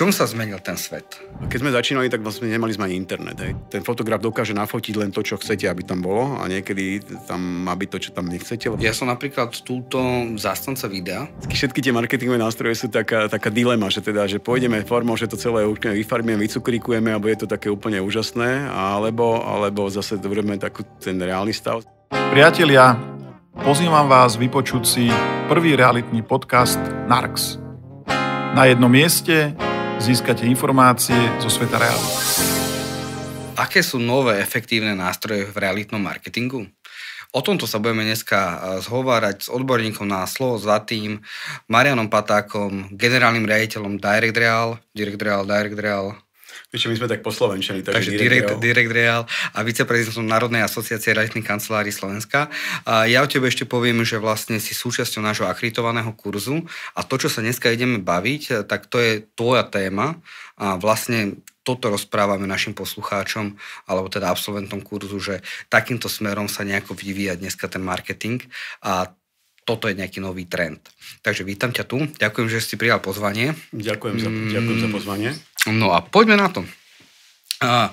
čom sa zmenil ten svet? No, keď sme začínali, tak vlastne nemali sme ani internet. Hej. Ten fotograf dokáže nafotiť len to, čo chcete, aby tam bolo a niekedy tam má byť to, čo tam nechcete. Ja som napríklad túto zástanca videa. Všetky tie marketingové nástroje sú taká, taká dilema, že teda, že pôjdeme formou, že to celé vyfarbíme, vycukrikujeme, a je to také úplne úžasné, alebo, alebo zase urobíme takú ten reálny stav. Priatelia, pozývam vás vypočuť si prvý realitný podcast Narx. Na jednom mieste získate informácie zo sveta reality. Aké sú nové efektívne nástroje v realitnom marketingu? O tomto sa budeme dneska e, zhovárať s odborníkom na slovo zlatým Marianom Patákom, generálnym riaditeľom Direct Real, Direct Real, Direct Real Vieš, my sme tak poslovenčení. Takže, takže Direct, Direct Real a viceprezident som Národnej asociácie realitných kancelárií Slovenska. A ja o tebe ešte poviem, že vlastne si súčasťou nášho akritovaného kurzu a to, čo sa dneska ideme baviť, tak to je tvoja téma a vlastne toto rozprávame našim poslucháčom alebo teda absolventom kurzu, že takýmto smerom sa nejako vyvíja dneska ten marketing a toto je nejaký nový trend. Takže vítam ťa tu, ďakujem, že si prijal pozvanie. Ďakujem za, ďakujem za mm. pozvanie. No a poďme na to. Uh,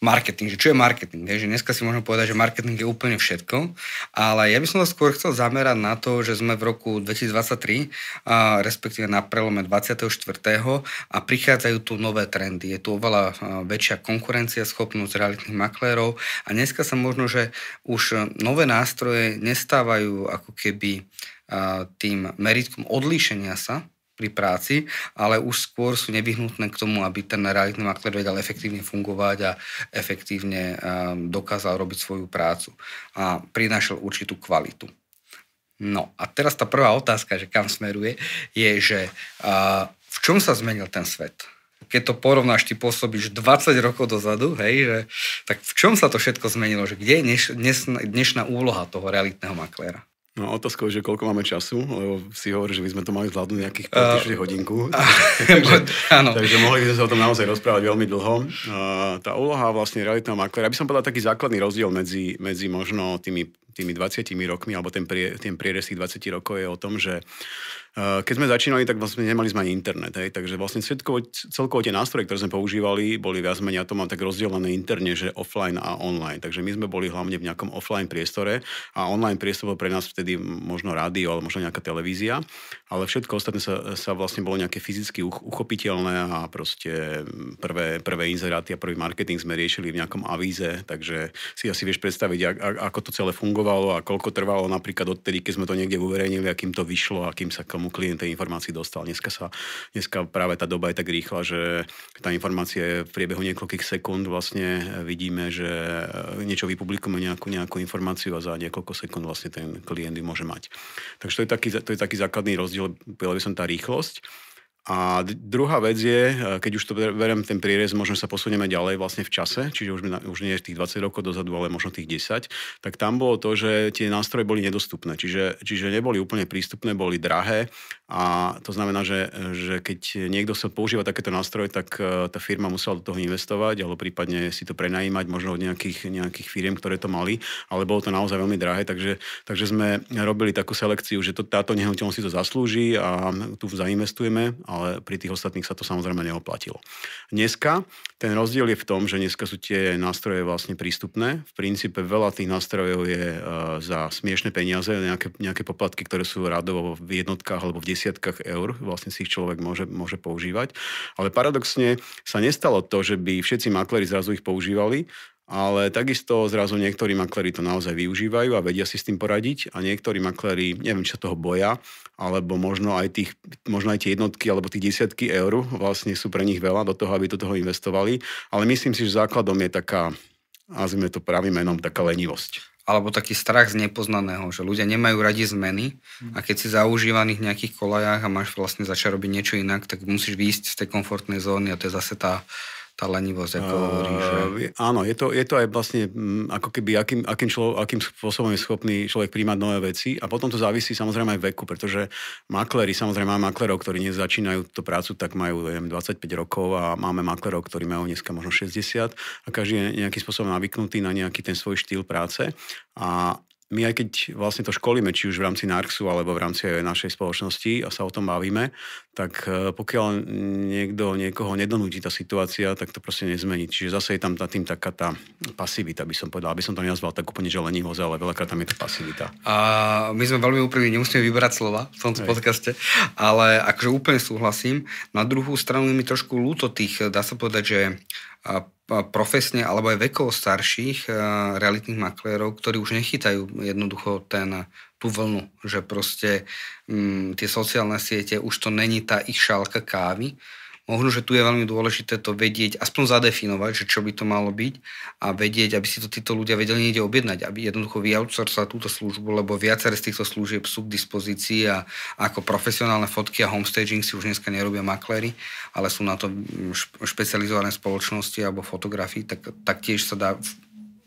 marketing, že čo je marketing? Je, že dneska si môžeme povedať, že marketing je úplne všetko, ale ja by som sa skôr chcel zamerať na to, že sme v roku 2023, uh, respektíve na prelome 24. a prichádzajú tu nové trendy. Je tu oveľa uh, väčšia konkurencia, schopnosť realitných maklérov a dneska sa možno, že už nové nástroje nestávajú ako keby tým meritkom odlíšenia sa pri práci, ale už skôr sú nevyhnutné k tomu, aby ten realitný makler vedel efektívne fungovať a efektívne ehm, dokázal robiť svoju prácu a prinášal určitú kvalitu. No a teraz tá prvá otázka, že kam smeruje, je, že v čom sa zmenil ten svet? keď to porovnáš, ty pôsobíš 20 rokov dozadu, hej, že, tak v čom sa to všetko zmenilo? Že kde je dnešná, dnešná úloha toho realitného makléra? No, otázka je, že koľko máme času, lebo si hovorí, že by sme to mali zvládnuť nejakých 5 uh, hodinku. Uh, takže, uh, takže mohli by sme sa o tom naozaj rozprávať veľmi dlho. Uh, tá úloha vlastne realitného maklera, aby som povedal taký základný rozdiel medzi, medzi možno tými, tými 20 rokmi, alebo ten, prie, ten prierez tých 20 rokov je o tom, že Eh, keď sme začínali, tak vlastne nemali sme ani internet, hej, takže vlastne celkovo, celkovo tie nástroje, ktoré sme používali, boli viac menej, ja to mám tak rozdelené interne, že offline a online. Takže my sme boli hlavne v nejakom offline priestore a online priestor bol pre nás vtedy možno rádio, ale možno nejaká televízia, ale všetko ostatné sa, sa vlastne bolo nejaké fyzicky uchopiteľné a proste mm, prvé, prvé inzeráty a prvý marketing sme riešili v nejakom avíze, takže si asi vieš predstaviť, a, ako to celé fungovalo a koľko trvalo napríklad odtedy, keď sme to niekde uverejnili, akým to vyšlo, akým sa kom tomu klient tej informácii dostal. Dneska, sa, dneska práve tá doba je tak rýchla, že tá informácia je v priebehu niekoľkých sekúnd vlastne e, vidíme, že e, niečo vypublikujeme, nejakú, nejakú informáciu a za niekoľko sekúnd vlastne ten klient ju môže mať. Takže to je taký, to je taký základný rozdiel, povedal by som tá rýchlosť. A druhá vec je, e, keď už to berem ten prierez, možno sa posunieme ďalej vlastne v čase, čiže už, už nie tých 20 rokov dozadu, ale možno tých 10, tak tam bolo to, že tie nástroje boli nedostupné, čiže, čiže neboli úplne prístupné, boli drahé a to znamená, že, že keď niekto sa používa takéto nástroje, tak e, tá firma musela do toho investovať, alebo prípadne si to prenajímať možno od nejakých, nejakých firiem, ktoré to mali, ale bolo to naozaj veľmi drahé, takže, takže sme robili takú selekciu, že to, táto nehnuteľnosť si to zaslúži a tu zainvestujeme ale pri tých ostatných sa to samozrejme neoplatilo. Dneska ten rozdiel je v tom, že dneska sú tie nástroje vlastne prístupné. V princípe veľa tých nástrojov je e, za smiešne peniaze, nejaké, nejaké poplatky, ktoré sú radovo v jednotkách alebo v desiatkách eur, vlastne si ich človek môže, môže používať. Ale paradoxne sa nestalo to, že by všetci makléri zrazu ich používali, ale takisto zrazu niektorí makléri to naozaj využívajú a vedia si s tým poradiť a niektorí makléri, neviem, čo toho boja, alebo možno aj, tých, možno aj tie jednotky alebo tých desiatky eur vlastne sú pre nich veľa do toho, aby do toho investovali, ale myslím si, že základom je taká, nazvime to pravým menom, taká lenivosť. Alebo taký strach z nepoznaného, že ľudia nemajú radi zmeny a keď si zaužívaných v nejakých kolajách a máš vlastne začať robiť niečo inak, tak musíš výjsť z tej komfortnej zóny a to je zase tá tá lenivosť, ako uh, hovoríš. Že... Áno, je to, je to aj vlastne mm, ako keby, akým, akým, člo, akým spôsobom je schopný človek príjmať nové veci a potom to závisí samozrejme aj veku, pretože makléri, samozrejme máme maklerov, ktorí nezačínajú tú prácu, tak majú neviem, 25 rokov a máme maklerov, ktorí majú dneska možno 60 a každý je nejakým spôsobom navyknutý na nejaký ten svoj štýl práce a my aj keď vlastne to školíme, či už v rámci NARXu alebo v rámci aj našej spoločnosti a sa o tom bavíme, tak e, pokiaľ niekto niekoho nedonúti tá situácia, tak to proste nezmení. Čiže zase je tam tá, tým taká tá pasivita, by som povedal. Aby som to nenazval tak úplne, že lenivosť, ale veľakrát tam je to pasivita. A my sme veľmi úprimní, nemusíme vyberať slova v tomto Hej. podcaste, ale akože úplne súhlasím. Na druhú stranu mi trošku ľúto tých, dá sa povedať, že profesne alebo aj vekov starších e, realitných maklérov, ktorí už nechytajú jednoducho ten, tú vlnu, že proste m, mm, tie sociálne siete, už to není tá ich šálka kávy, Možno, že tu je veľmi dôležité to vedieť, aspoň zadefinovať, že čo by to malo byť a vedieť, aby si to títo ľudia vedeli niekde objednať, aby jednoducho vyoutsourcovať túto službu, lebo viaceré z týchto služieb sú k dispozícii a ako profesionálne fotky a homestaging si už dneska nerobia makléry, ale sú na to špecializované spoločnosti alebo fotografii, tak taktiež sa dá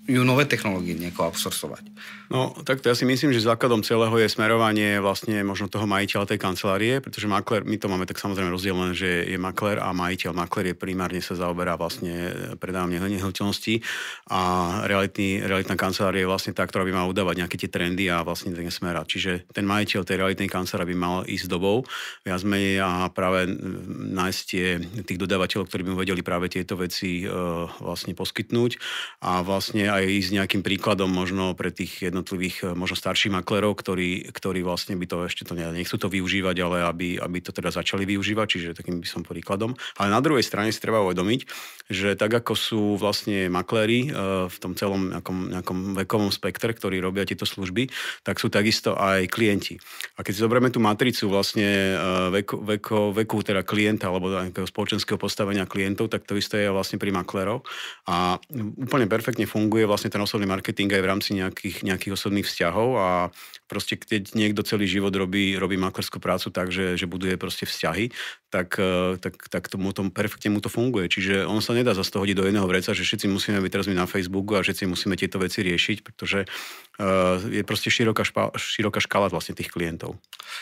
ju nové technológie nejako absorbovať. No, tak to ja si myslím, že základom celého je smerovanie vlastne možno toho majiteľa tej kancelárie, pretože makler, my to máme tak samozrejme rozdelené, že je makler a majiteľ. Makler je primárne sa zaoberá vlastne predávom nehnuteľností a realitný, realitná kancelária je vlastne tá, ktorá by mala udávať nejaké tie trendy a vlastne ten smer. Čiže ten majiteľ tej realitnej kancelárie by mal ísť dobou viac menej a práve nájsť tie, tých dodávateľov, ktorí by mu vedeli práve tieto veci e, vlastne poskytnúť a vlastne aj ísť nejakým príkladom možno pre tých jednotlivých, eh, možno starších maklerov, ktorí, ktorí vlastne by to ešte to nechcú to využívať, ale aby, aby to teda začali využívať, čiže takým by som príkladom. Ale na druhej strane si treba uvedomiť, že tak ako sú vlastne makléri eh, v tom celom nejakom, nejakom vekovom spektre, ktorí robia tieto služby, tak sú takisto aj klienti. A keď si zoberieme tú matricu vlastne eh, veku, veku, veku teda klienta alebo teda nejakého spoločenského postavenia klientov, tak to isté je vlastne pri makléroch. A úplne perfektne funguje funguje vlastne ten osobný marketing aj v rámci nejakých, nejakých osobných vzťahov a proste keď niekto celý život robí, robí makerskú prácu tak, že, že buduje proste vzťahy, tak, eh, tak, tak tomu, tomu perfektne mu to funguje. Čiže on sa nedá zase to hodiť do jedného vreca, že všetci musíme byť teraz my na Facebooku a všetci musíme tieto veci riešiť, pretože uh, je proste široká, špa, široká škala vlastne tých klientov.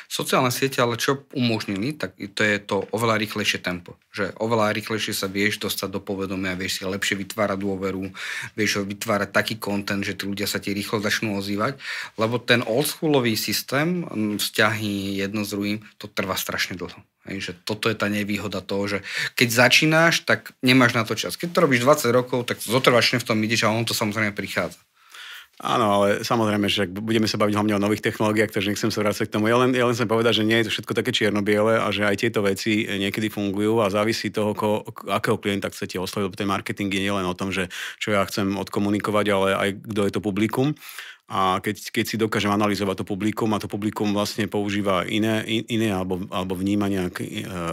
Sociálne siete, ale čo umožnili, tak to je to oveľa rýchlejšie tempo. Že oveľa rýchlejšie sa vieš dostať do povedomia, vieš si lepšie vytvárať dôveru, vieš vytvárať taký kontent, že tí ľudia sa ti rýchlo začnú ozývať, lebo ten old oldschoolový systém, vzťahy jedno s druhým, to trvá strašne dlho. Hej, že toto je tá nevýhoda toho, že keď začínáš, tak nemáš na to čas. Keď to robíš 20 rokov, tak zotrvačne v tom ideš a on to samozrejme prichádza. Áno, ale samozrejme, že budeme sa baviť hlavne o nových technológiách, takže nechcem sa vrácať k tomu. Ja len, ja len chcem povedať, že nie je to všetko také čierno-biele a že aj tieto veci e, niekedy fungujú a závisí toho, ko, akého klienta chcete osloviť, lebo ten marketing je nielen o tom, že čo ja chcem odkomunikovať, ale aj kto je to publikum a keď, keď si dokážem analyzovať to publikum a to publikum vlastne používa iné, in, iné alebo, alebo vníma nejak, e,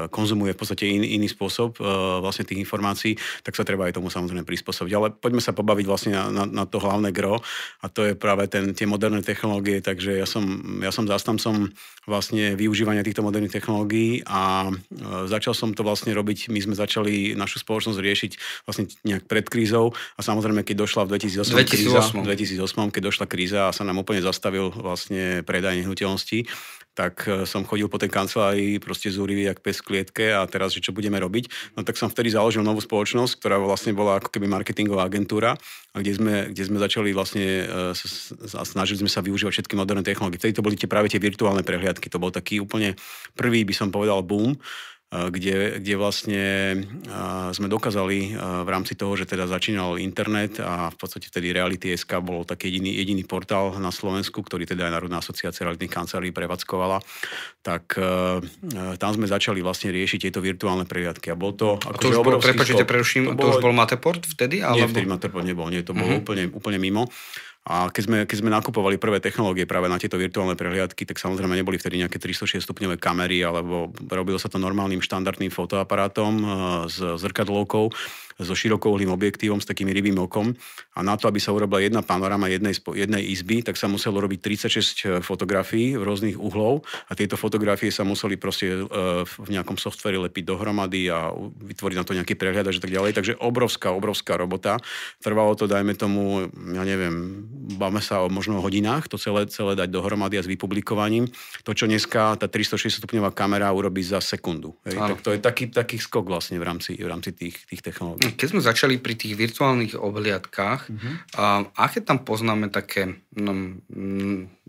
konzumuje v podstate in, iný spôsob e, vlastne tých informácií, tak sa treba aj tomu samozrejme prispôsobiť. Ale poďme sa pobaviť vlastne na, na, na to hlavné gro a to je práve ten, tie moderné technológie, takže ja som, ja som zástancom vlastne využívania týchto moderných technológií a e, začal som to vlastne robiť, my sme začali našu spoločnosť riešiť vlastne nejak pred krízou a samozrejme, keď došla v 2008, 2008. Kríza, 2008 keď došla kríza, kríza a sa nám úplne zastavil vlastne predaj nehnuteľností, tak e, som chodil po tej kancelárii proste zúrivý, jak pes v klietke a teraz, že čo budeme robiť. No tak som vtedy založil novú spoločnosť, ktorá vlastne bola ako keby marketingová agentúra, a kde sme, kde sme začali vlastne e, a snažili sme sa využívať všetky moderné technológie. Vtedy to boli tie práve tie virtuálne prehliadky, to bol taký úplne prvý, by som povedal, boom kde, kde vlastne sme dokázali v rámci toho, že teda začínal internet a v podstate vtedy SK bol taký jediný, jediný portál na Slovensku, ktorý teda aj Národná asociácia realitných kancelárií prevádzkovala, tak tam sme začali vlastne riešiť tieto virtuálne prehliadky. A bol to... Ako a to už akože bol, prepačite, preruším, to, to už bol Mateport vtedy? Ale... Nie, vtedy Mateport nebol, nie, to bolo uh-huh. úplne, úplne mimo. A keď sme, keď sme nakupovali prvé technológie práve na tieto virtuálne prehliadky, tak samozrejme neboli vtedy nejaké 306 stupňové kamery, alebo robilo sa to normálnym štandardným fotoaparátom eh, s zrkadlovkou so širokouhlým objektívom, s takým rybým okom. A na to, aby sa urobila jedna panorama jednej, jednej izby, tak sa muselo robiť 36 e, fotografií v rôznych uhlov a tieto fotografie sa museli proste e, v nejakom softveri lepiť dohromady a vytvoriť na to nejaký prehľad a tak ďalej. Takže obrovská, obrovská robota. Trvalo to, dajme tomu, ja neviem, báme sa o možno hodinách, to celé, celé dať dohromady a s vypublikovaním. To, čo dneska tá 360-stupňová kamera urobí za sekundu. Hej? Tak to je taký, taký skok vlastne v rámci, v rámci tých, tých technológií keď sme začali pri tých virtuálnych obhliadkách, mm-hmm. a, aké tam poznáme také no,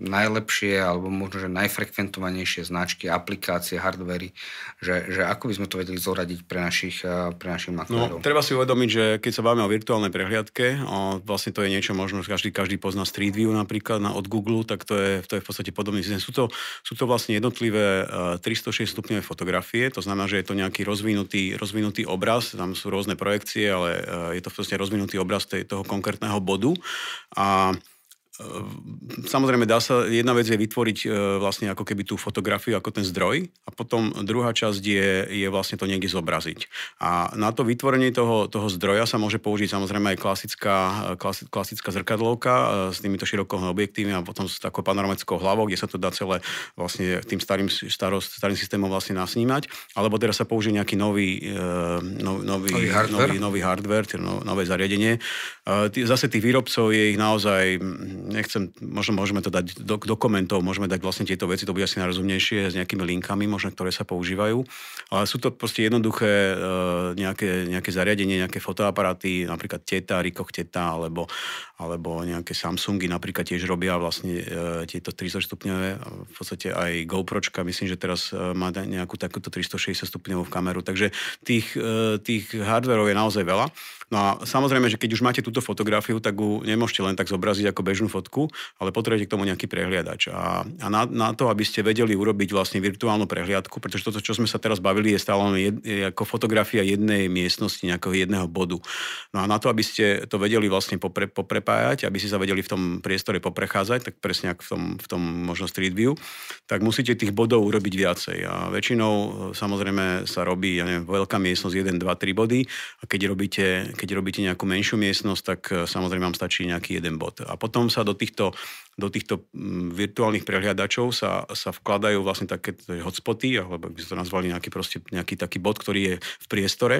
najlepšie alebo možno, že najfrekventovanejšie značky, aplikácie, hardvery, že, že ako by sme to vedeli zoradiť pre našich, eh, pre našich no, maklérov? No, treba si uvedomiť, že keď sa bavíme o virtuálnej prehliadke, o, vlastne to je niečo možno, každý, každý pozná Street View napríklad na, od Google, tak to je, to je v podstate podobný systém. Sú to, sú to vlastne jednotlivé 306 eh, stupňové fotografie, to znamená, že je to nejaký rozvinutý, rozvinutý obraz, tam sú rôzne projekcie, ale eh, je to vlastne rozvinutý obraz tej, toho konkrétneho bodu a Samozrejme, dá sa, jedna vec je vytvoriť e, vlastne ako keby tú fotografiu ako ten zdroj a potom druhá časť je, je vlastne to niekde zobraziť. A na to vytvorenie toho, toho zdroja sa môže použiť samozrejme aj klasická, e, klasická zrkadlovka e, s týmito širokými objektívmi a potom s takou panoramickou hlavou, kde sa to dá celé vlastne tým starým, starost, starým systémom vlastne nasnímať. Alebo teraz sa použije nejaký nový, no, nový, nový hardware, nový, nový hardware no, nové zariadenie. Zase tých výrobcov je ich naozaj nechcem, možno môžeme to dať do, do komentov, môžeme dať vlastne tieto veci, to bude asi najrozumnejšie s nejakými linkami, možno ktoré sa používajú. Ale sú to proste jednoduché eh, nejaké, nejaké zariadenie, nejaké fotoaparáty, napríklad Teta, Ricoh Teta, alebo, alebo nejaké Samsungy napríklad tiež robia vlastne eh, tieto 300 stupňové, eh, v podstate aj GoPročka, myslím, že teraz má nejakú takúto 360 stupňovú kameru, takže tých, tých hardverov je naozaj veľa. No a samozrejme, že keď už máte túto fotografiu, tak ju nemôžete len tak zobraziť ako bežnú fotku, ale potrebujete k tomu nejaký prehliadač. A, a na, na, to, aby ste vedeli urobiť vlastne virtuálnu prehliadku, pretože toto, čo sme sa teraz bavili, je stále len jed, je ako fotografia jednej miestnosti, nejakého jedného bodu. No a na to, aby ste to vedeli vlastne popre, poprepájať, aby ste sa vedeli v tom priestore poprechádzať, tak presne ako v tom, v tom možno Street View, tak musíte tých bodov urobiť viacej. A väčšinou e, samozrejme sa robí, ja neviem, veľká miestnosť 1, 2, 3 body a keď robíte, keď robíte nejakú menšiu miestnosť, tak e, samozrejme vám stačí nejaký jeden bod. A potom sa do týchto do týchto mm, virtuálnych prehliadačov sa, sa vkladajú vlastne také hotspoty, alebo by sme to nazvali nejaký, proste, nejaký taký bod, ktorý je v priestore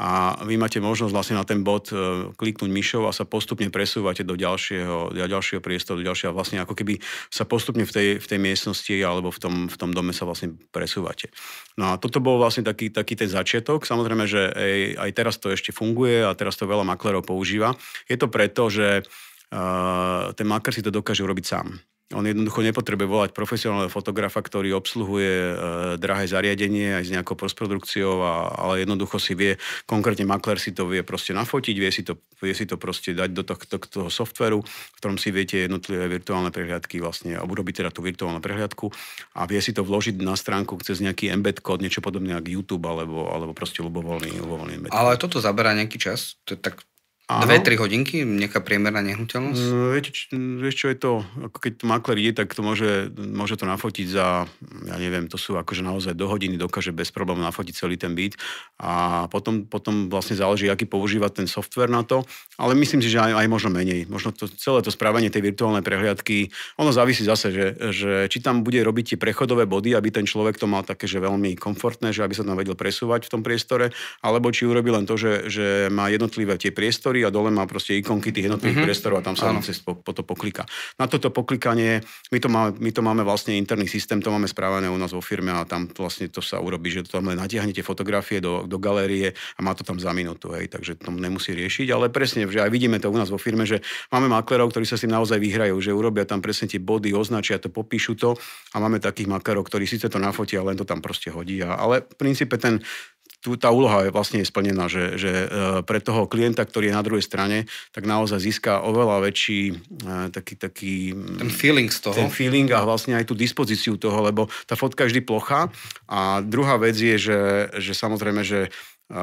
a vy máte možnosť vlastne na ten bod e, kliknúť myšou a sa postupne presúvate do ďalšieho, do ďalšieho priestoru, do ďalšieho, vlastne ako keby sa postupne v tej, v tej miestnosti alebo v tom, v tom dome sa vlastne presúvate. No a toto bol vlastne taký, taký ten začiatok. Samozrejme, že aj, aj teraz to ešte funguje a teraz to veľa maklerov používa. Je to preto, že Eh, ten maker si to dokáže urobiť sám. On jednoducho nepotrebuje volať profesionálneho fotografa, ktorý obsluhuje e, drahé zariadenie aj s nejakou postprodukciou, a, ale jednoducho si vie, konkrétne makler si to vie proste nafotiť, vie si to, vie si to proste dať do tohto, toho softveru, v ktorom si viete jednotlivé virtuálne prehliadky vlastne, a urobiť teda tú virtuálnu prehliadku a vie si to vložiť na stránku cez nejaký embed kód, niečo podobné ako YouTube alebo, alebo proste ľubovoľný, ľubovoľný embed. Ale toto zaberá nejaký čas, to je tak Dve, tri hodinky, nejaká priemerná nehnuteľnosť? E, viete, čo, vieš, čo je to? Ako keď to makler ide, tak to môže, môže to nafotiť za, ja neviem, to sú akože naozaj do hodiny dokáže bez problémov nafotiť celý ten byt a potom, potom vlastne záleží, aký používa ten software na to, ale myslím si, že aj, aj možno menej. Možno to, celé to správanie tej virtuálnej prehliadky, ono závisí zase, že, že či tam bude robiť tie prechodové body, aby ten človek to mal také, že veľmi komfortné, že aby sa tam vedel presúvať v tom priestore, alebo či urobí len to, že, že má jednotlivé tie priestory, priestory a dole má proste ikonky tých jednotlivých mm-hmm. priestorov a tam sa cez po, po to pokliká. Na toto poklikanie, my to, máme, my to máme vlastne interný systém, to máme správané u nás vo firme a tam vlastne to sa urobí, že to tam len natiahnete fotografie do, do galérie a má to tam za minútu, hej, takže to nemusí riešiť, ale presne, že aj vidíme to u nás vo firme, že máme maklerov, ktorí sa s tým naozaj vyhrajú, že urobia tam presne tie body, označia to, popíšu to a máme takých maklerov, ktorí síce to nafotia, len to tam proste hodí, a, ale v princípe ten tu tá úloha je vlastne splnená, že, že e, pre toho klienta, ktorý je na druhej strane, tak naozaj získa oveľa väčší e, taký, taký... Ten feeling z toho. Ten feeling a vlastne aj tú dispozíciu toho, lebo tá fotka je vždy plochá. A druhá vec je, že, že samozrejme, že e,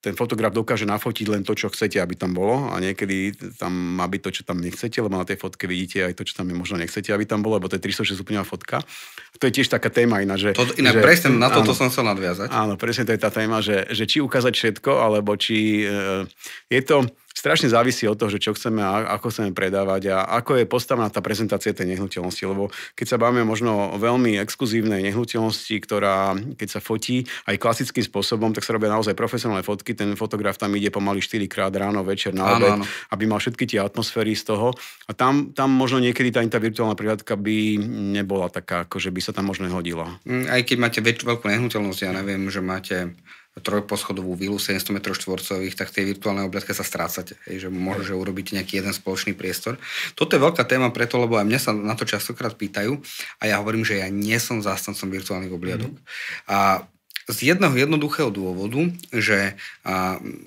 ten fotograf dokáže nafotiť len to, čo chcete, aby tam bolo a niekedy tam má byť to, čo tam nechcete, lebo na tej fotke vidíte aj to, čo tam je možno nechcete, aby tam bolo, lebo to je 360 stupňová fotka. A to je tiež taká téma iná, že... To, iná že presne na toto áno, som chcel nadviazať. Áno, presne to je tá téma, že, že či ukázať všetko, alebo či e, je to strašne závisí od toho, že čo chceme a ako chceme predávať a ako je postavená tá prezentácia tej nehnuteľnosti. Lebo keď sa bavíme možno o veľmi exkluzívnej nehnuteľnosti, ktorá keď sa fotí aj klasickým spôsobom, tak sa robia naozaj profesionálne fotky. Ten fotograf tam ide pomaly 4 krát ráno, večer, na obed, áno, áno. aby mal všetky tie atmosféry z toho. A tam, tam možno niekedy tá, tá virtuálna prihľadka by nebola taká, ako že by sa tam možno hodila. Mm, aj keď máte väč- veľkú nehnuteľnosť, ja neviem, že máte trojposchodovú vilu 700 m štvorcových, tak v tej virtuálnej obliadke sa strácate. Hej, že môže, že nejaký jeden spoločný priestor. Toto je veľká téma preto, lebo aj mňa sa na to častokrát pýtajú a ja hovorím, že ja nie som zástancom virtuálnych obliadok. Mm-hmm. A z jedného jednoduchého dôvodu, že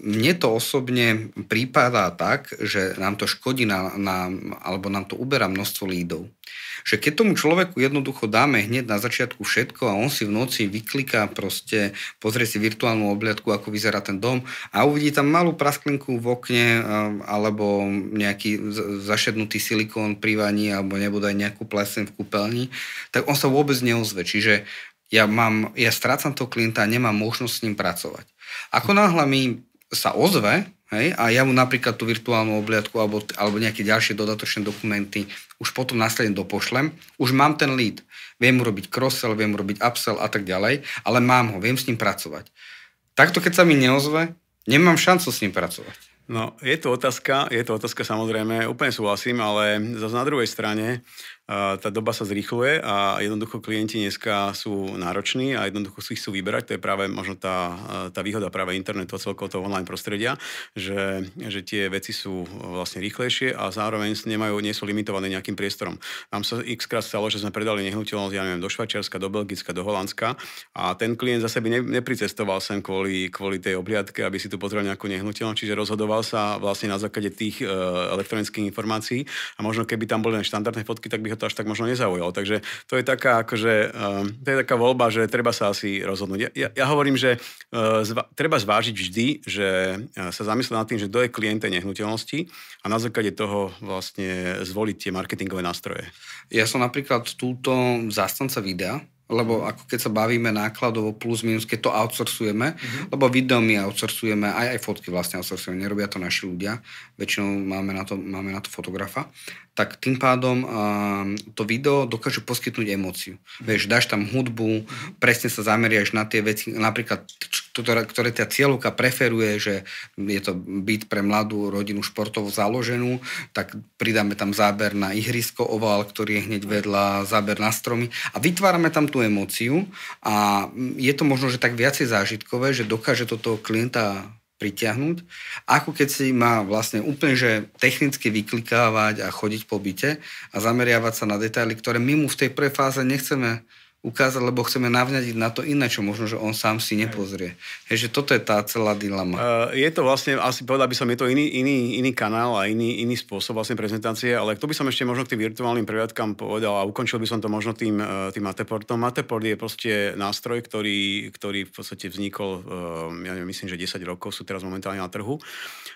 mne to osobne prípada tak, že nám to škodí na, na, alebo nám to uberá množstvo lídov. Že keď tomu človeku jednoducho dáme hneď na začiatku všetko a on si v noci vykliká proste, pozrie si virtuálnu obliadku, ako vyzerá ten dom a uvidí tam malú prasklinku v okne alebo nejaký zašednutý silikón pri vani alebo nebude aj nejakú plesen v kúpeľni, tak on sa vôbec neozve. Čiže ja, mám, ja strácam toho klienta a nemám možnosť s ním pracovať. Ako náhle mi sa ozve, hej, a ja mu napríklad tú virtuálnu obliadku alebo, alebo nejaké ďalšie dodatočné dokumenty už potom následne dopošlem, už mám ten lead. Viem urobiť crossel, viem robiť upsell a tak ďalej, ale mám ho, viem s ním pracovať. Takto, keď sa mi neozve, nemám šancu s ním pracovať. No, je to otázka, je to otázka samozrejme, úplne súhlasím, ale zase na druhej strane, tá doba sa zrýchluje a jednoducho klienti dneska sú nároční a jednoducho si chcú vyberať. To je práve možno tá, tá výhoda práve internetu a celkovo toho online prostredia, že, že tie veci sú vlastne rýchlejšie a zároveň nemajú, nie sú limitované nejakým priestorom. Nám sa x krát stalo, že sme predali nehnuteľnosť, ja neviem, do Švajčiarska, do Belgicka, do Holandska a ten klient zase by ne, nepricestoval sem kvôli, kvôli tej obliadke, aby si tu pozrel nejakú nehnuteľnosť, čiže rozhodoval sa vlastne na základe tých uh, elektronických informácií a možno keby tam boli len štandardné fotky, tak by ho to až tak možno nezaujalo. Takže to je taká, akože, ehm, to je taká voľba, že treba sa asi rozhodnúť. Ja, ja, ja hovorím, že e, zva, treba zvážiť vždy, že e, sa zamyslieť nad tým, že kto je klient nehnuteľnosti a na základe toho vlastne zvoliť tie marketingové nástroje. Ja som napríklad túto zástanca videa, lebo mhm. ako keď sa bavíme nákladovo plus minus, keď to outsourcujeme, mm-hmm. lebo video my outsourcujeme, aj, aj fotky vlastne outsourcujeme, nerobia to naši ľudia, väčšinou máme na to, máme na to fotografa, tak tým pádom uh, to video dokáže poskytnúť emóciu. Mhm. Vieš, dáš tam hudbu, mhm. presne sa zameriaš na tie veci, napríklad, ktoré, tá cieľovka preferuje, že je to byt pre mladú rodinu športovo založenú, tak pridáme tam záber na ihrisko oval, ktorý je hneď vedľa, záber na stromy a vytvárame tam tú emóciu a je to možno, že tak viacej zážitkové, že dokáže toto klienta pritiahnuť, ako keď si má vlastne úplne, že technicky vyklikávať a chodiť po byte a zameriavať sa na detaily, ktoré my mu v tej prvej fáze nechceme ukázať, lebo chceme navňadiť na to iné, čo možno, že on sám si nepozrie. Hej, že toto je tá celá dilema. Uh, je to vlastne, asi povedal by som, je to iný, iný, iný kanál a iný, iný spôsob vlastne prezentácie, ale to by som ešte možno k tým virtuálnym prehliadkám povedal a ukončil by som to možno tým, eh, tým Mateportom. Mateport je proste nástroj, ktorý, ktorý v podstate vznikol, eh, ja neviem, myslím, že 10 rokov sú teraz momentálne na trhu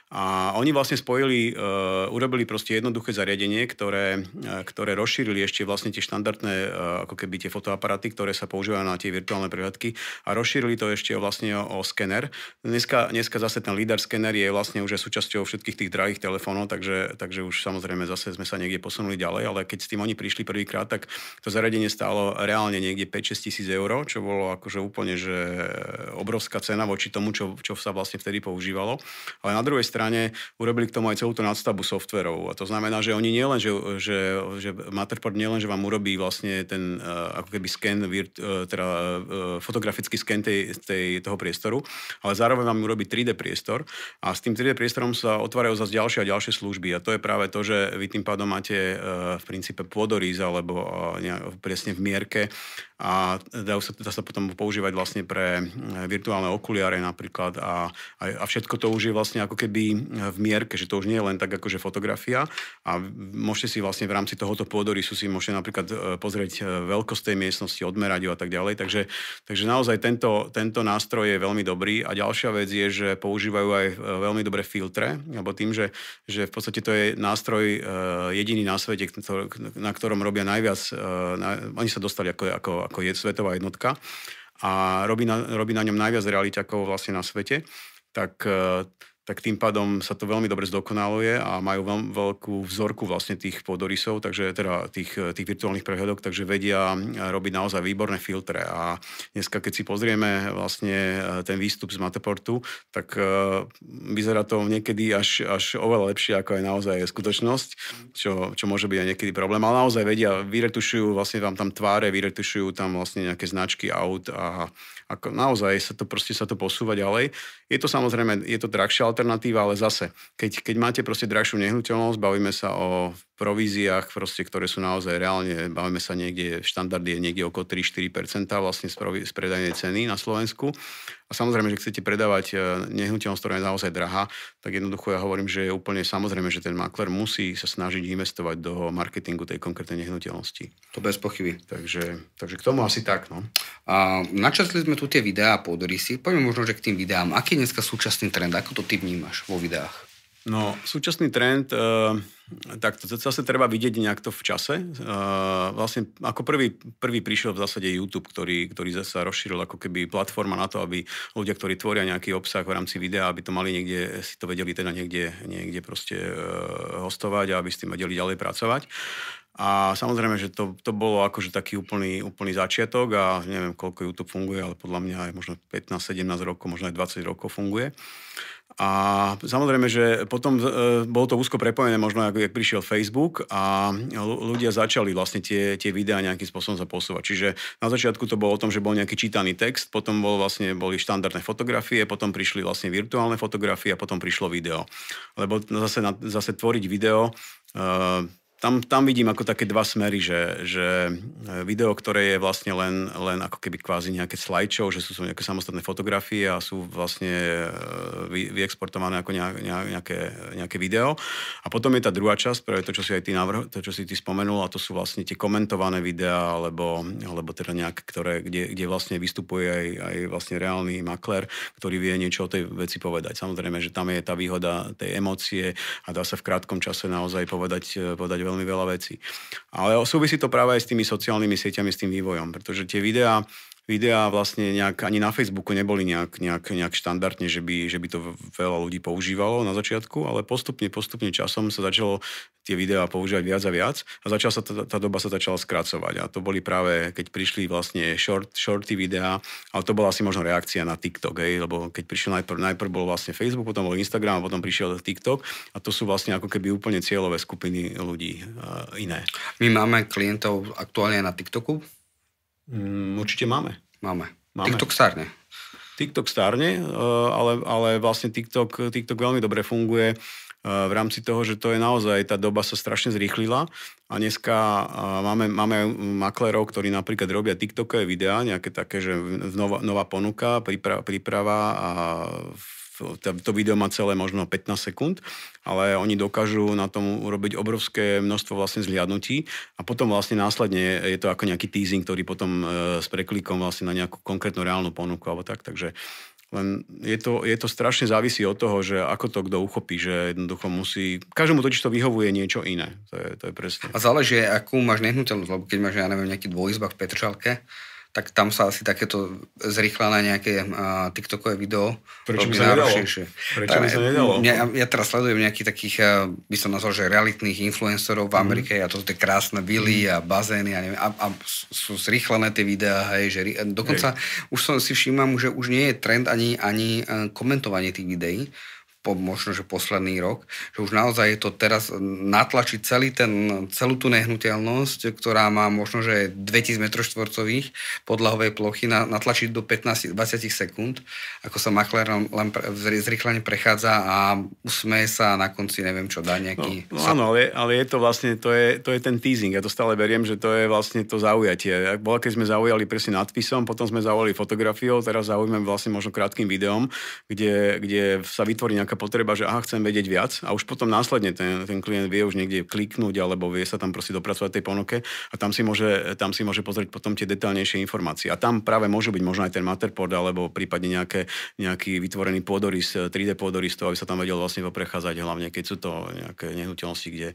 a oni vlastne spojili, uh, urobili proste jednoduché zariadenie, ktoré, uh, ktoré rozšírili ešte vlastne tie štandardné, uh, ako keby tie fotoaparáty, ktoré sa používajú na tie virtuálne prehľadky a rozšírili to ešte vlastne o, o skener. Dneska, dneska zase ten LIDAR skener je vlastne už súčasťou všetkých tých drahých telefónov, takže, takže už samozrejme zase sme sa niekde posunuli ďalej, ale keď s tým oni prišli prvýkrát, tak to zariadenie stálo reálne niekde 5-6 tisíc eur, čo bolo akože úplne že obrovská cena voči tomu, čo, čo sa vlastne vtedy používalo. Ale na druhej strane strane urobili k tomu aj celú tú nadstavbu softverov. A to znamená, že oni nielen, že, že, že Matterport nielen, že vám urobí vlastne ten eh, ako keby sken, eh, teda eh, fotografický sken tej, tej, toho priestoru, ale zároveň vám urobí 3D priestor a s tým 3D priestorom sa otvárajú zase ďalšie a ďalšie služby. A to je práve to, že vy tým pádom máte v princípe pôdoríz alebo presne v mierke a dá sa, dá sa potom používať vlastne pre virtuálne okuliare napríklad a, a, a všetko to už je vlastne ako keby v mierke, že to už nie je len tak akože fotografia a môžete si vlastne v rámci tohoto pôdorysu si môžete napríklad e, pozrieť e, veľkosť tej miestnosti, odmerať ju a tak ďalej. Takže, takže naozaj tento, tento nástroj je veľmi dobrý a ďalšia vec je, že používajú aj e, veľmi dobré filtre, alebo tým, že, že v podstate to je nástroj jediný na svete, na ktorom robia najviac, na, oni sa dostali ako, ako, ako je svetová jednotka a robí na, robí na ňom najviac realiťakov vlastne na svete, tak tak tým pádom sa to veľmi dobre zdokonaluje a majú veľ, veľkú vzorku vlastne tých podorysov, takže teda tých, tých virtuálnych prehľadok, takže vedia robiť naozaj výborné filtre. A dneska, keď si pozrieme vlastne eh, ten výstup z Mataportu, tak uh, vyzerá to niekedy až, až oveľa lepšie, ako aj naozaj je skutočnosť, čo, čo môže byť aj niekedy problém. Ale naozaj vedia, vyretušujú vlastne tam, tam tváre, vyretušujú tam vlastne nejaké značky aut a ako naozaj sa to proste sa to posúva ďalej. Je to samozrejme, je to drahšia alternatíva, ale zase, keď, keď máte proste drahšiu nehnuteľnosť, bavíme sa o províziách, proste, ktoré sú naozaj reálne, bavíme sa niekde, štandard je niekde okolo 3-4% vlastne z, provi- z predajnej ceny na Slovensku. A samozrejme, že chcete predávať e, nehnuteľnosť, ktorá je naozaj drahá, tak jednoducho ja hovorím, že je úplne samozrejme, že ten makler musí sa snažiť investovať do marketingu tej konkrétnej nehnuteľnosti. To bez pochyby. Takže, takže k tomu asi tak. No. A načasli sme tu tie videá a podrysy. Poďme možno, že k tým videám. Aký je dneska súčasný trend? Ako to ty vnímaš vo videách? No, súčasný trend, e, tak to zase treba vidieť nejak to v čase. E, vlastne ako prvý, prvý prišiel v zásade YouTube, ktorý, ktorý zase rozšíril ako keby platforma na to, aby ľudia, ktorí tvoria nejaký obsah v rámci videa, aby to mali niekde, si to vedeli teda niekde, niekde proste e, hostovať a aby s tým vedeli ďalej pracovať. A samozrejme, že to, to bolo akože taký úplný, úplný začiatok a neviem, koľko YouTube funguje, ale podľa mňa aj možno 15-17 rokov, možno aj 20 rokov funguje. A samozrejme, že potom e, bolo to úzko prepojené, možno ako prišiel Facebook a ľudia začali vlastne tie, tie videá nejakým spôsobom zaposúvať. Čiže na začiatku to bolo o tom, že bol nejaký čítaný text, potom bol vlastne, boli štandardné fotografie, potom prišli vlastne virtuálne fotografie a potom prišlo video. Lebo zase, na, zase tvoriť video e, tam, tam vidím ako také dva smery, že, že e, video, ktoré je vlastne len, len ako keby kvázi nejaké slideshow, že sú, sú nejaké samostatné fotografie a sú vlastne e, vy, vyexportované ako nejak, nejaké, nejaké video. A potom je tá druhá časť, pre to, čo si aj ty navrh, to, čo si ty spomenul, a to sú vlastne tie komentované videá, alebo, alebo teda nejaké, ktoré, kde, kde vlastne vystupuje aj, aj vlastne reálny makler, ktorý vie niečo o tej veci povedať. Samozrejme, že tam je tá výhoda tej emócie a dá sa v krátkom čase naozaj povedať, e, povedať veľmi veľa vecí. Ale súvisí to práve aj s tými sociálnymi sieťami, s tým vývojom, pretože tie videá videá vlastne nejak, ani na Facebooku neboli nejak, nejak, nejak štandardne, že by, že by to veľa ľudí používalo na začiatku, ale postupne, postupne časom sa začalo tie videá používať viac a viac a začala sa, tá, tá doba sa začala skracovať a to boli práve, keď prišli vlastne short, shorty videá, ale to bola asi možno reakcia na TikTok, hej, lebo keď prišiel najprv, najprv bol vlastne Facebook, potom bol Instagram, potom prišiel TikTok a to sú vlastne ako keby úplne cieľové skupiny ľudí uh, iné. My máme klientov aktuálne na TikToku, Mm, určite máme. Máme. máme. TikTok stárne. TikTok stárne, e, ale, ale vlastne TikTok, TikTok veľmi dobre funguje e, v rámci toho, že to je naozaj, tá doba sa strašne zrýchlila a dneska e, máme, máme maklerov, ktorí napríklad robia TikTokové videá, nejaké také, že nová, nová ponuka, príprava, príprava a v to video má celé možno 15 sekúnd, ale oni dokážu na tom urobiť obrovské množstvo vlastne zliadnutí a potom vlastne následne je to ako nejaký teasing, ktorý potom e, s preklikom vlastne na nejakú konkrétnu reálnu ponuku alebo tak, takže len je to, je to strašne závisí od toho, že ako to kto uchopí, že jednoducho musí... Každému totiž to vyhovuje niečo iné. To je, to je presne. A záleží, akú máš nehnuteľnosť, lebo keď máš, ja neviem, nejaký dvojizbak v Petržalke, tak tam sa asi takéto zrýchlené nejaké uh, TikTokové video Prečo by sa nedalo? Prečo by sa nedalo? Ja, ja teraz sledujem nejakých takých, uh, by som nazval, že realitných influencerov v mhm. Amerike mm. a to sú tie krásne vily mhm. a bazény a, neviem, a, a sú zrýchlené tie videá, hej, že dokonca hej. už som si všímam, že už nie je trend ani, ani e, komentovanie tých videí, po, možno, že posledný rok, že už naozaj je to teraz eh, natlačiť celý ten, celú tú nehnuteľnosť, ktorá má možno, že 2000 m 2 podlahovej plochy, na, natlačiť do 15-20 sekúnd, ako sa makler len pre, zrýchlene prechádza a usmeje sa a na konci neviem čo dá no, nejaký... No, no áno, ale, ale je to vlastne, to je, to je ten teasing, ja to stále beriem, že to je vlastne to zaujatie. Bola, keď sme zaujali presne nadpisom, potom sme zaujali fotografiou, teraz zaujímame vlastne možno krátkým videom, kde, kde sa vytvorí nejaká potreba, že aha, chcem vedieť viac a už potom následne ten, ten klient vie už niekde kliknúť alebo vie sa tam proste dopracovať tej ponuke a tam si môže, tam si môže pozrieť potom tie detaľnejšie informácie. A tam práve môžu byť možno aj ten Matterport alebo prípadne nejaké, nejaký vytvorený pôdorys, 3D eh, pôdorys, to, aby sa tam vedel vlastne poprechádzať, hlavne keď sú to nejaké nehnuteľnosti, kde,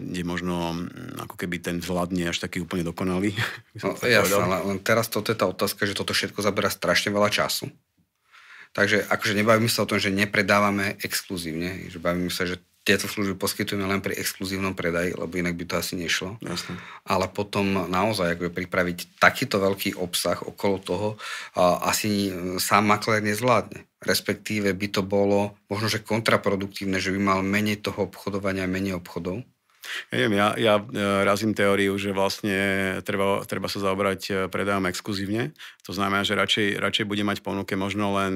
kde, možno mm, ako keby ten vzhľad nie až taký úplne dokonalý. No, jasné, len teraz toto je tá otázka, že toto všetko zabera strašne veľa času. Takže akože nebavíme sa o tom, že nepredávame exkluzívne, že bavíme sa, že tieto služby poskytujeme len pri exkluzívnom predaji, lebo inak by to asi nešlo. Jasne. Ale potom naozaj ako pripraviť takýto veľký obsah okolo toho a, asi sám makler nezvládne. Respektíve by to bolo možno, že kontraproduktívne, že by mal menej toho obchodovania, menej obchodov. Ja, neviem, ja, ja e, razím teóriu, že vlastne treba, treba sa zaobrať e, predajom exkluzívne. To znamená, že radšej, radšej budem mať ponuke možno len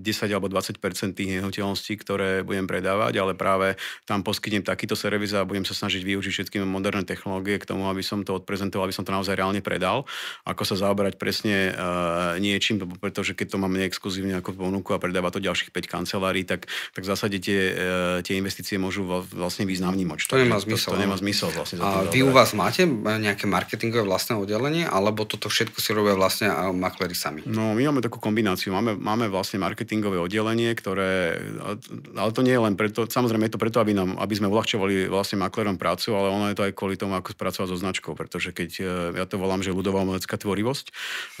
10 alebo 20 tých nehnuteľností, ktoré budem predávať, ale práve tam poskytnem takýto servis a budem sa snažiť využiť všetky moderné technológie k tomu, aby som to odprezentoval, aby som to naozaj reálne predal. Ako sa zaoberať presne uh, niečím, pretože keď to mám neexkluzívne ako ponuku a predáva to ďalších 5 kancelárií, tak, tak v zásade tie, uh, tie investície môžu vlastne významný moč. To nemá zmysel to nemá zmysel vlastne. A vy u vás máte nejaké marketingové vlastné oddelenie, alebo toto všetko si robia vlastne makléri sami? No, my máme takú kombináciu. Máme, máme vlastne marketingové oddelenie, ktoré, ale to nie je len preto, samozrejme je to preto, aby, nám, aby sme uľahčovali vlastne maklerom prácu, ale ono je to aj kvôli tomu, ako spracovať so značkou, pretože keď e, ja to volám, že ľudová umelecká tvorivosť,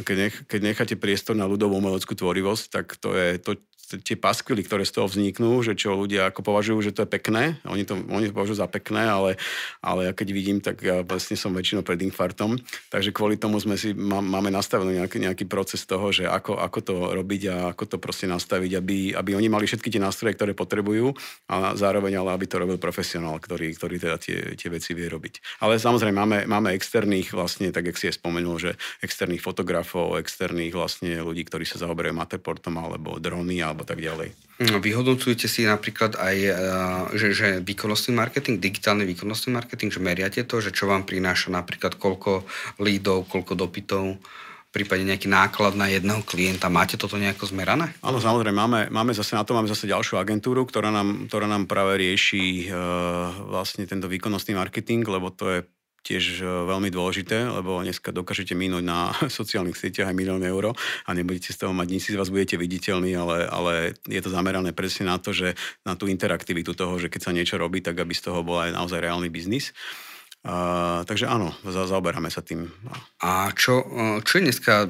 a keď, nech, keď necháte priestor na ľudovú umeleckú tvorivosť, tak to je to, tie paskvily, ktoré z toho vzniknú, že čo ľudia ako považujú, že to je pekné, oni to, oni to považujú za pekné, ale, ale ja keď vidím, tak ja vlastne som väčšinou pred infartom, takže kvôli tomu sme si, máme nastavený nejaký, nejaký proces toho, že ako, ako to robiť a ako to proste nastaviť, aby, aby oni mali všetky tie nástroje, ktoré potrebujú a zároveň ale aby to robil profesionál, ktorý, ktorý teda tie, tie veci vie robiť. Ale samozrejme máme, máme externých vlastne, tak jak si je spomenul, že externých fotografov, externých vlastne ľudí, ktorí sa zaoberajú materportom alebo drony alebo tak ďalej. Mm, vyhodnocujete si napríklad aj, eh, že, že výkonnostný marketing, digitálny výkonnostný marketing, že meriate to, že čo vám prináša napríklad koľko lídov, koľko dopytov, prípadne nejaký náklad na jedného klienta. Máte toto nejako zmerané? Áno, samozrejme, máme, máme zase na to máme zase ďalšiu agentúru, ktorá nám, ktorá nám práve rieši e, vlastne tento výkonnostný marketing, lebo to je tiež eh, veľmi dôležité, lebo dneska dokážete minúť na sociálnych sieťach aj milión eur a nebudete z toho mať nič, z vás budete viditeľní, ale, ale je to zamerané presne na to, že na tú interaktivitu toho, že keď sa niečo robí, tak aby z toho bol aj naozaj reálny biznis. Uh, takže áno, za, zaoberáme sa tým. A čo, eh, čo je dneska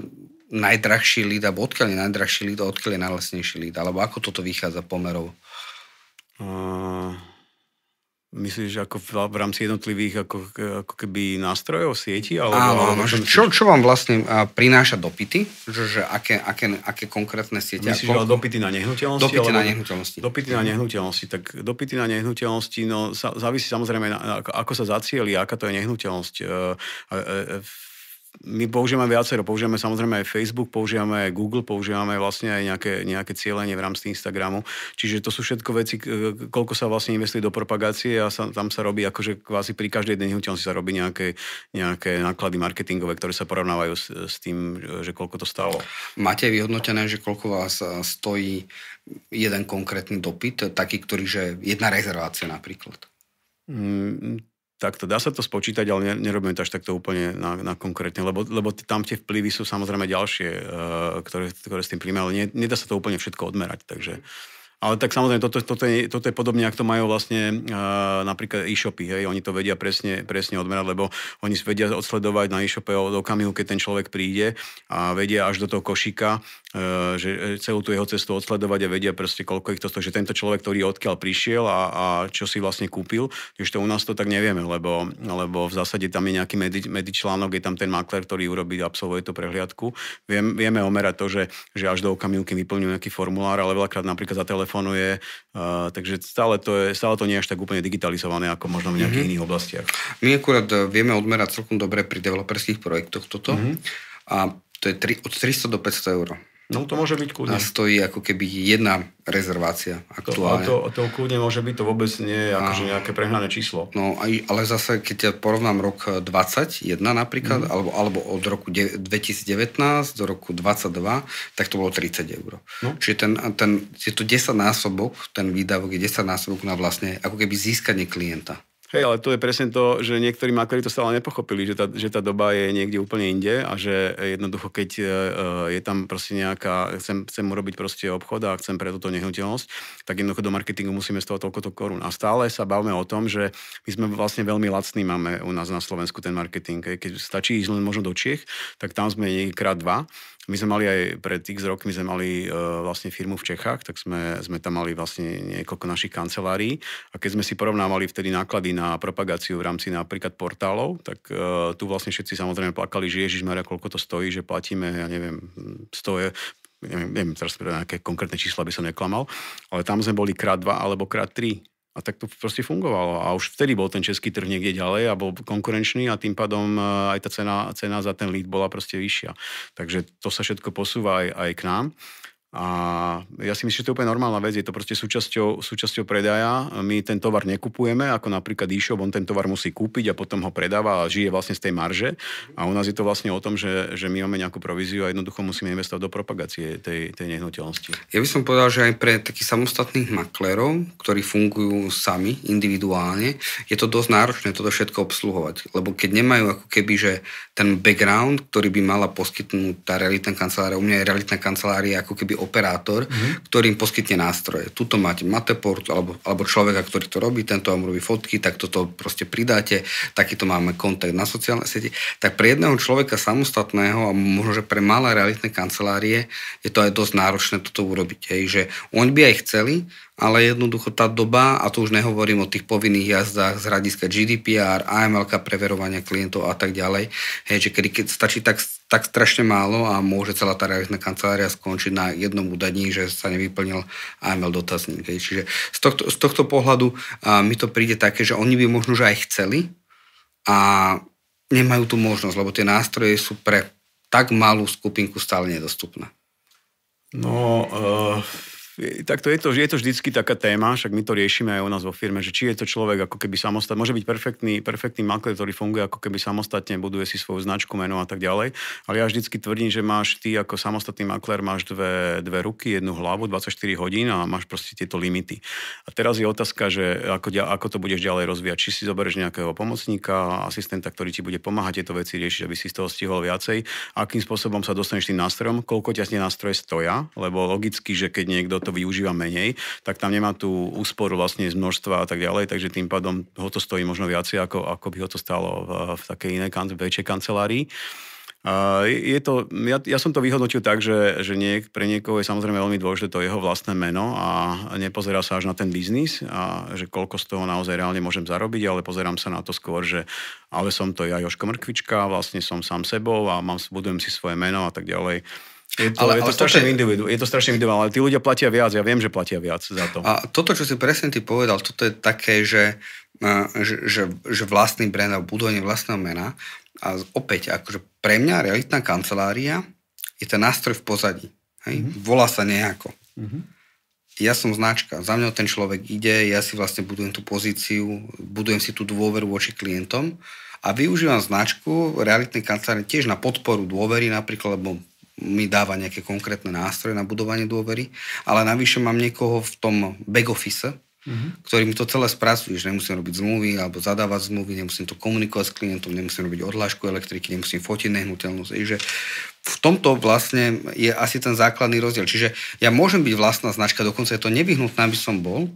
najdrahší lead, alebo odkiaľ je najdrahší lead a odkiaľ je najlesnejší lead, alebo ako toto vychádza pomerov? Uh... Myslíš, ako v, v rámci jednotlivých ako, ako keby nástrojov sieti? Alebo, áno, áno, že čo, čo vám vlastne prináša dopity? Že, že aké, aké, aké konkrétne siete? Myslíš, koľko... dopity na nehnuteľnosti? Dopity alebo, na nehnuteľnosti. Dopity na nehnuteľnosti. Tak dopity na nehnuteľnosti, no sa, závisí samozrejme, na, ako, ako sa zacieli, aká to je nehnuteľnosť. E, e, e, my používame viacero, používame samozrejme aj Facebook, používame aj Google, používame vlastne aj nejaké, nejaké cieľenie v rámci Instagramu. Čiže to sú všetko veci, koľko sa vlastne investuje do propagácie a sa, tam sa robí akože kvázi pri každej nehnuteľnosti sa robí nejaké, nejaké náklady marketingové, ktoré sa porovnávajú s, s tým, že koľko to stalo. Máte vyhodnotené, že koľko vás eh, stojí jeden konkrétny dopyt, taký, ktorý, že jedna rezervácia napríklad? Mm, takto. Dá sa to spočítať, ale nerobíme to až takto úplne na, na konkrétne, lebo, lebo tam tie vplyvy sú samozrejme ďalšie, eh, ktoré, ktoré s tým príjme, ale nie, nedá sa to úplne všetko odmerať, takže... Ale tak samozrejme, toto, toto, je, toto je podobne, ako to majú vlastne uh, napríklad e-shopy. Hej? Oni to vedia presne, presne odmerať, lebo oni vedia odsledovať na e-shope od okamihu, keď ten človek príde a vedia až do toho košíka, Ehm, že e, celú tú jeho cestu odsledovať a vedia proste, koľko ich to stojí, že tento človek, ktorý odkiaľ prišiel a, a čo si vlastne kúpil, už to u nás to tak nevieme, lebo, lebo v zásade tam je nejaký medi, medičlánok, je tam ten makler, ktorý urobí, absolvuje tú prehliadku. Viem, vieme omerať to, že, že až do okamihu, kým vyplňujú nejaký formulár, ale veľakrát napríklad zatelefonuje, uh, takže stále to, je, stále to nie je až tak úplne digitalizované, ako možno v nejakých mm-hmm. iných oblastiach. My akurát e, vieme odmerať celkom dobre pri developerských projektoch toto mm-hmm. a to je tri, od 300 do 500 eur. No to môže byť kľudne. A stojí ako keby jedna rezervácia aktuálne. To, to, to kľudne môže byť, to vôbec nie je akože nejaké prehnané číslo. No aj, ale zase, keď ja porovnám rok 21 eh, napríklad, mm. alebo, alebo od roku 2019 do roku 22, tak to bolo 30 eur. No. Čiže ten, ten, je to 10 násobok, ten výdavok je 10 násobok na vlastne ako keby získanie klienta. Hej, ale to je presne to, že niektorí makléri to stále nepochopili, že tá, že tá doba je niekde úplne inde a že jednoducho, keď e, e, je tam proste nejaká, chcem, chcem urobiť proste obchod a chcem pre túto nehnuteľnosť, tak jednoducho do marketingu musíme z toho toľko korún. A stále sa bavíme o tom, že my sme vlastne veľmi lacní, máme u nás na Slovensku ten marketing. Keď stačí ísť len možno do Čiech, tak tam sme niekrát krát dva my sme mali aj pred x rokmi, sme mali uh, vlastne firmu v Čechách, tak sme, sme tam mali vlastne niekoľko našich kancelárií a keď sme si porovnávali vtedy náklady na propagáciu v rámci napríklad portálov, tak uh, tu vlastne všetci samozrejme plakali, že Maria, koľko to stojí, že platíme, ja neviem, stoje, neviem, neviem teraz nejaké konkrétne čísla by som neklamal, ale tam sme boli krát dva alebo krát tri a tak to proste fungovalo. A už vtedy bol ten český trh niekde ďalej a bol konkurenčný a tým pádom e, aj tá cena, cena za ten lead bola proste vyššia. Takže to sa všetko posúva aj, aj k nám. A ja si myslím, že to je úplne normálna vec, je to proste súčasťou, súčasťou predaja. My ten tovar nekupujeme, ako napríklad e-shop, on ten tovar musí kúpiť a potom ho predáva a žije vlastne z tej marže. A u nás je to vlastne o tom, že, že my máme nejakú províziu a jednoducho musíme investovať do propagácie tej, tej nehnuteľnosti. Ja by som povedal, že aj pre takých samostatných maklerov, ktorí fungujú sami, individuálne, je to dosť náročné toto všetko obsluhovať. Lebo keď nemajú ako keby, že ten background, ktorý by mala poskytnúť tá realitná kancelária, u mňa je realitná kancelária ako keby operátor, mm-hmm. im poskytne nástroje. Tuto máte Mateport alebo, alebo človeka, ktorý to robí, tento vám robí fotky, tak toto proste pridáte, takýto máme kontakt na sociálnej siete. Tak pre jedného človeka samostatného a možno, že pre malé realitné kancelárie je to aj dosť náročné toto urobiť. Hej, že oni by aj chceli, ale jednoducho tá doba, a to už nehovorím o tých povinných jazdách z hľadiska GDPR, AML, preverovania klientov a tak ďalej, hej, že kedy keď stačí tak, tak strašne málo a môže celá tá realitná kancelária skončiť na jednom údaní, že sa nevyplnil AML dotazník. Hej. Čiže z tohto, z tohto pohľadu a, mi to príde také, že oni by možno že aj chceli a nemajú tú možnosť, lebo tie nástroje sú pre tak malú skupinku stále nedostupné. No, uh tak to je to, je to vždycky taká téma, však my to riešime aj u nás vo firme, že či je to človek ako keby samostatný, môže byť perfektný, perfektný makler, ktorý funguje ako keby samostatne, buduje si svoju značku, meno a tak ďalej, ale ja vždycky tvrdím, že máš ty ako samostatný makler, máš dve, dve ruky, jednu hlavu, 24 hodín a máš proste tieto limity. A teraz je otázka, že ako, ako to budeš ďalej rozvíjať, či si zoberieš nejakého pomocníka, asistenta, ktorý ti bude pomáhať tieto veci riešiť, aby si z toho stihol viacej, akým spôsobom sa dostaneš tým nástrojom, koľko ťa nástroje stoja, lebo logicky, že keď niekto to využíva menej, tak tam nemá tú úsporu vlastne z množstva a tak ďalej, takže tým pádom ho to stojí možno viacej, ako, ako by ho to stalo v, v takej inej kan- väčšej kancelárii. Uh, je to, ja, ja som to vyhodnotil tak, že, že niek, pre niekoho je samozrejme veľmi dôležité to jeho vlastné meno a nepozerá sa až na ten biznis a že koľko z toho naozaj reálne môžem zarobiť, ale pozerám sa na to skôr, že ale som to ja Joško Mrkvička, vlastne som sám sebou a mám, budujem si svoje meno a tak ďalej. Je to, ale, je to ale strašne toto... individu, je to strašne ale Tí ľudia platia viac, ja viem, že platia viac za to. A toto, čo si presne ty povedal, toto je také, že, že, že, že vlastný brand a budovanie vlastného mena. A opäť, akože pre mňa realitná kancelária je ten nástroj v pozadí. Hej? Mm-hmm. Volá sa nejako. Mm-hmm. Ja som značka, za mňa ten človek ide, ja si vlastne budujem tú pozíciu, budujem si tú dôveru voči klientom a využívam značku realitnej kancelárie tiež na podporu dôvery napríklad, lebo mi dáva nejaké konkrétne nástroje na budovanie dôvery, ale navyše mám niekoho v tom back office, Mm-hmm. ktorý mi to celé spracuje, že nemusím robiť zmluvy alebo zadávať zmluvy, nemusím to komunikovať s klientom, nemusím robiť odlášku elektriky, nemusím fotiť nehnuteľnosť. že v tomto vlastne je asi ten základný rozdiel. Čiže ja môžem byť vlastná značka, dokonca je to nevyhnutné, aby som bol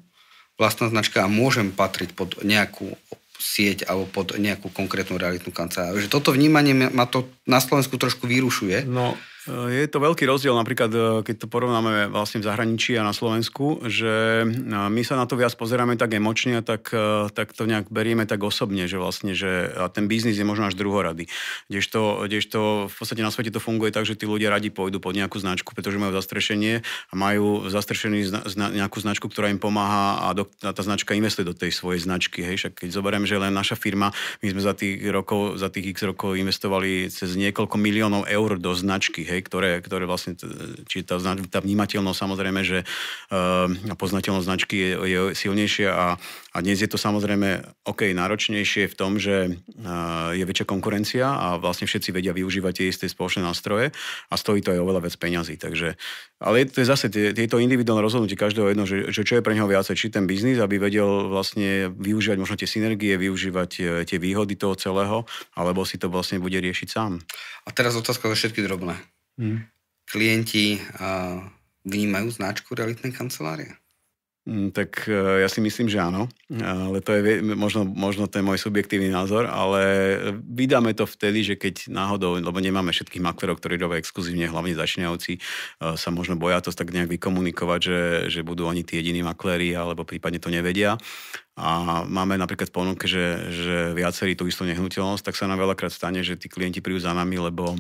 vlastná značka a môžem patriť pod nejakú sieť alebo pod nejakú konkrétnu realitnú kanceláriu. toto vnímanie ma to na Slovensku trošku vyrušuje. No, Eh, je to veľký rozdiel, napríklad eh, keď to porovnáme vlastne v zahraničí a na Slovensku, že eh, my sa na to viac pozeráme tak emočne a tak, tak to nejak berieme tak osobne, že vlastne, že a ten biznis je možno až druhorady. Kdežto, kdežto v podstate na svete to funguje tak, že tí ľudia radi pôjdu pod nejakú značku, pretože majú zastrešenie a majú zastrešený zna, zna, nejakú značku, ktorá im pomáha a, do, a tá značka investuje do tej svojej značky. Hej. Však keď zoberiem, že len naša firma, my sme za tých, rokov, za tých x rokov investovali cez niekoľko miliónov eur do značky. Hej hej, ktoré, ktoré vlastne, či tá, tá vnímateľnosť samozrejme, že uh, poznateľnosť značky je, je silnejšia a, a dnes je to samozrejme OK, náročnejšie v tom, že uh, je väčšia konkurencia a vlastne všetci vedia využívať tie isté spoločné nástroje a stojí to aj oveľa viac peňazí. Takže, ale to je zase tieto individuálne rozhodnutie každého jedno, že, že čo je pre neho viacej, či ten biznis, aby vedel vlastne využívať možno tie synergie, využívať eh, tie výhody toho celého, alebo si to vlastne bude riešiť sám. A teraz otázka za všetky drobné. Mm. Klienti vnímajú značku realitnej kancelárie? Mm, tak e, ja si myslím, že áno, ale to je možno, možno ten môj subjektívny názor, ale vydáme to vtedy, že keď náhodou, lebo nemáme všetkých makverov, ktorí robia exkluzívne, hlavne začínajúci, e, sa možno boja to tak nejak vykomunikovať, že, že budú oni tí jediní makléri, alebo prípadne to nevedia a máme napríklad ponuke, že, že viacerí tú istú nehnuteľnosť, tak sa nám veľakrát stane, že tí klienti prídu za nami, lebo,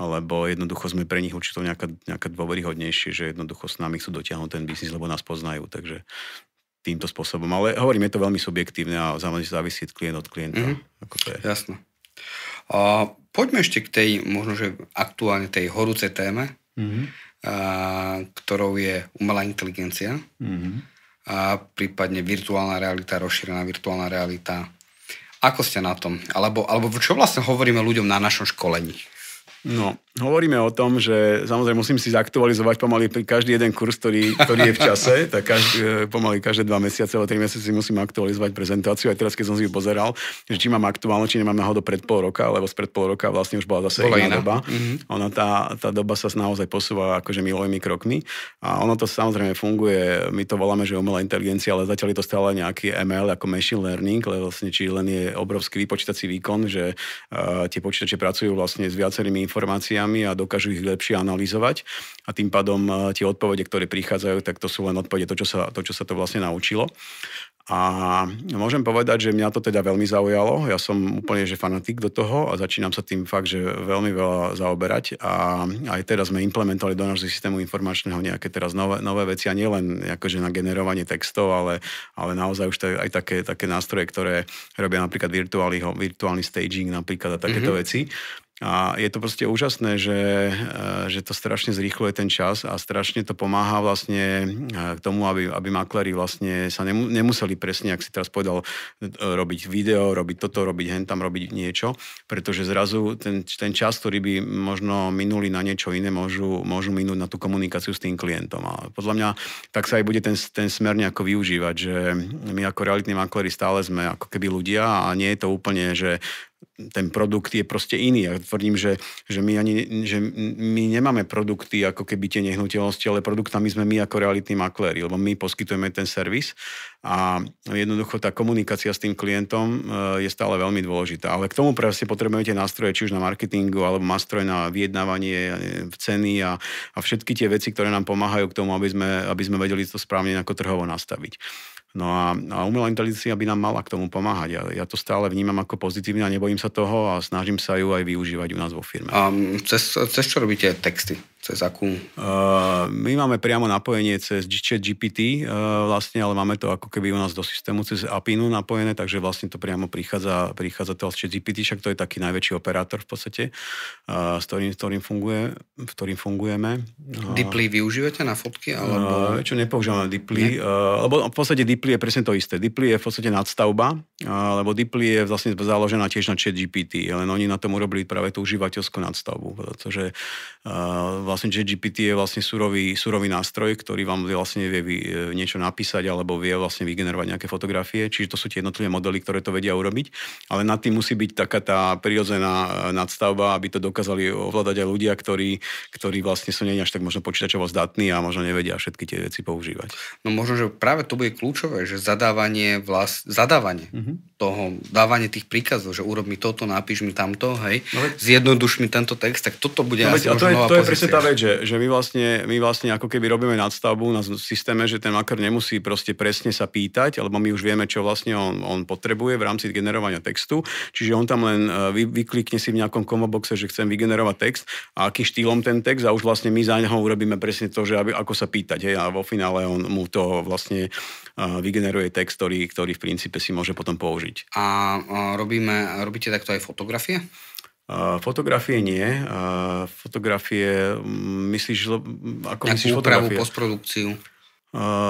lebo jednoducho sme pre nich určite nejaká, nejaká dôveryhodnejšie, že jednoducho s nami chcú dotiahnuť ten biznis, lebo nás poznajú. Takže týmto spôsobom. Ale hovorím, je to veľmi subjektívne a záleží závisí klient od klienta. Mm-hmm. Ako to je. Jasno. A poďme ešte k tej, možno, že aktuálne tej horúcej téme, mm-hmm. a, ktorou je umelá inteligencia. Mm-hmm a prípadne virtuálna realita, rozšírená virtuálna realita. Ako ste na tom? Alebo, alebo čo vlastne hovoríme ľuďom na našom školení? No, hovoríme o tom, že samozrejme musím si zaktualizovať pomaly každý jeden kurz, ktorý, ktorý je v čase, tak každý, e, pomaly každé dva mesiace alebo tri mesiace musím aktualizovať prezentáciu. Aj teraz, keď som si ju pozeral, že či mám aktuálne, či nemám náhodou pred pol roka, lebo pred pol roka vlastne už bola zase bola iná, doba. Mm-hmm. Ona tá, tá doba sa naozaj posúva akože milovými krokmi a ono to samozrejme funguje. My to voláme, že umelá inteligencia, ale zatiaľ je to stále nejaký ML ako machine learning, lebo vlastne či len je obrovský počítací výkon, že uh, tie počítače pracujú vlastne s viacerými informáciami vecami a dokážu ich lepšie analyzovať a tým pádom e, tie odpovede, ktoré prichádzajú, tak to sú len odpovede to, čo sa to, čo sa to vlastne naučilo. A môžem povedať, že mňa to teda veľmi zaujalo. Ja som úplne že fanatik do toho a začínam sa tým fakt, že veľmi veľa zaoberať. A aj teraz sme implementovali do nášho systému informačného nejaké teraz nové, nové veci a nielen akože na generovanie textov, ale, ale naozaj už to aj také, také nástroje, ktoré robia napríklad virtuálny, virtuálny staging napríklad a takéto mm-hmm. veci. A je to proste úžasné, že, eh, že to strašne zrýchluje ten čas a strašne to pomáha vlastne eh, k tomu, aby, aby makléri vlastne sa nemuseli presne, ak si teraz povedal, eh, robiť video, robiť toto, robiť hen tam, robiť niečo, pretože zrazu ten, ten čas, ktorý by možno minuli na niečo iné, môžu, môžu minúť na tú komunikáciu s tým klientom. A podľa mňa tak sa aj bude ten, ten smer nejako využívať, že my ako realitní makléri stále sme ako keby ľudia a nie je to úplne, že ten produkt je proste iný. Ja tvrdím, že, že, my, ani, že my nemáme produkty ako keby tie nehnuteľnosti, ale produktami sme my ako realitní makléri, lebo my poskytujeme ten servis a jednoducho tá komunikácia s tým klientom e, je stále veľmi dôležitá. Ale k tomu presne potrebujete nástroje, či už na marketingu, alebo nástroj na vyjednávanie ceny a, a všetky tie veci, ktoré nám pomáhajú k tomu, aby sme, aby sme vedeli to správne ako trhovo nastaviť. No a, a umelá inteligencia by nám mala k tomu pomáhať. Ja, ja to stále vnímam ako pozitívne a nebojím sa toho a snažím sa ju aj využívať u nás vo firme. A cez, cez čo robíte texty? Cez akú? Uh, my máme priamo napojenie cez chat GPT, uh, vlastne, ale máme to ako keby u nás do systému cez APINu napojené, takže vlastne to priamo prichádza, prichádza to z chat GPT, však to je taký najväčší operátor v podstate, uh, s ktorým, ktorým, funguje, v ktorým fungujeme. Uh, využívate na fotky? Uh, alebo... Uh, čo nepoužívame Deeply, ne? uh, lebo v podstate Deeply je presne to isté. Deeply je v podstate nadstavba, uh, lebo Deeply je vlastne založená tiež na chat GPT, len oni na tom urobili práve tú užívateľskú nadstavbu, pretože uh, vlastne vlastne JGPT je vlastne surový, surový nástroj, ktorý vám vlastne vie vy, e, niečo napísať alebo vie vlastne vygenerovať nejaké fotografie, čiže to sú tie jednotlivé modely, ktoré to vedia urobiť, ale nad tým musí byť taká tá prirodzená e, nadstavba, aby to dokázali ovládať aj ľudia, ktorí, ktorí vlastne sú nie až tak možno počítačovo zdatní a možno nevedia všetky tie veci používať. No možno, že práve to bude kľúčové, že zadávanie, vlas... zadávanie mm-hmm. toho, dávanie tých príkazov, že urob mi toto, napíš mi tamto, hej, no, zjednoduš mi tento text, tak toto bude no, asi to je, to je presne tá povedať, že, že my, vlastne, my vlastne ako keby robíme nadstavbu na systéme, že ten makar nemusí proste presne sa pýtať, lebo my už vieme, čo vlastne on, on potrebuje v rámci generovania textu. Čiže on tam len e, vy, vyklikne si v nejakom komoboxe, že chcem vygenerovať text a aký štýlom ten text a už vlastne my za neho urobíme presne to, že aby, ako sa pýtať. Hej, a vo finále on mu to vlastne e, vygeneruje text, ktorý, ktorý v princípe si môže potom použiť. A robíme, robíte takto aj fotografie? Fotografie nie. Fotografie, mm, myslíš, mm, ako Nejakú myslíš fotografie? postprodukciu.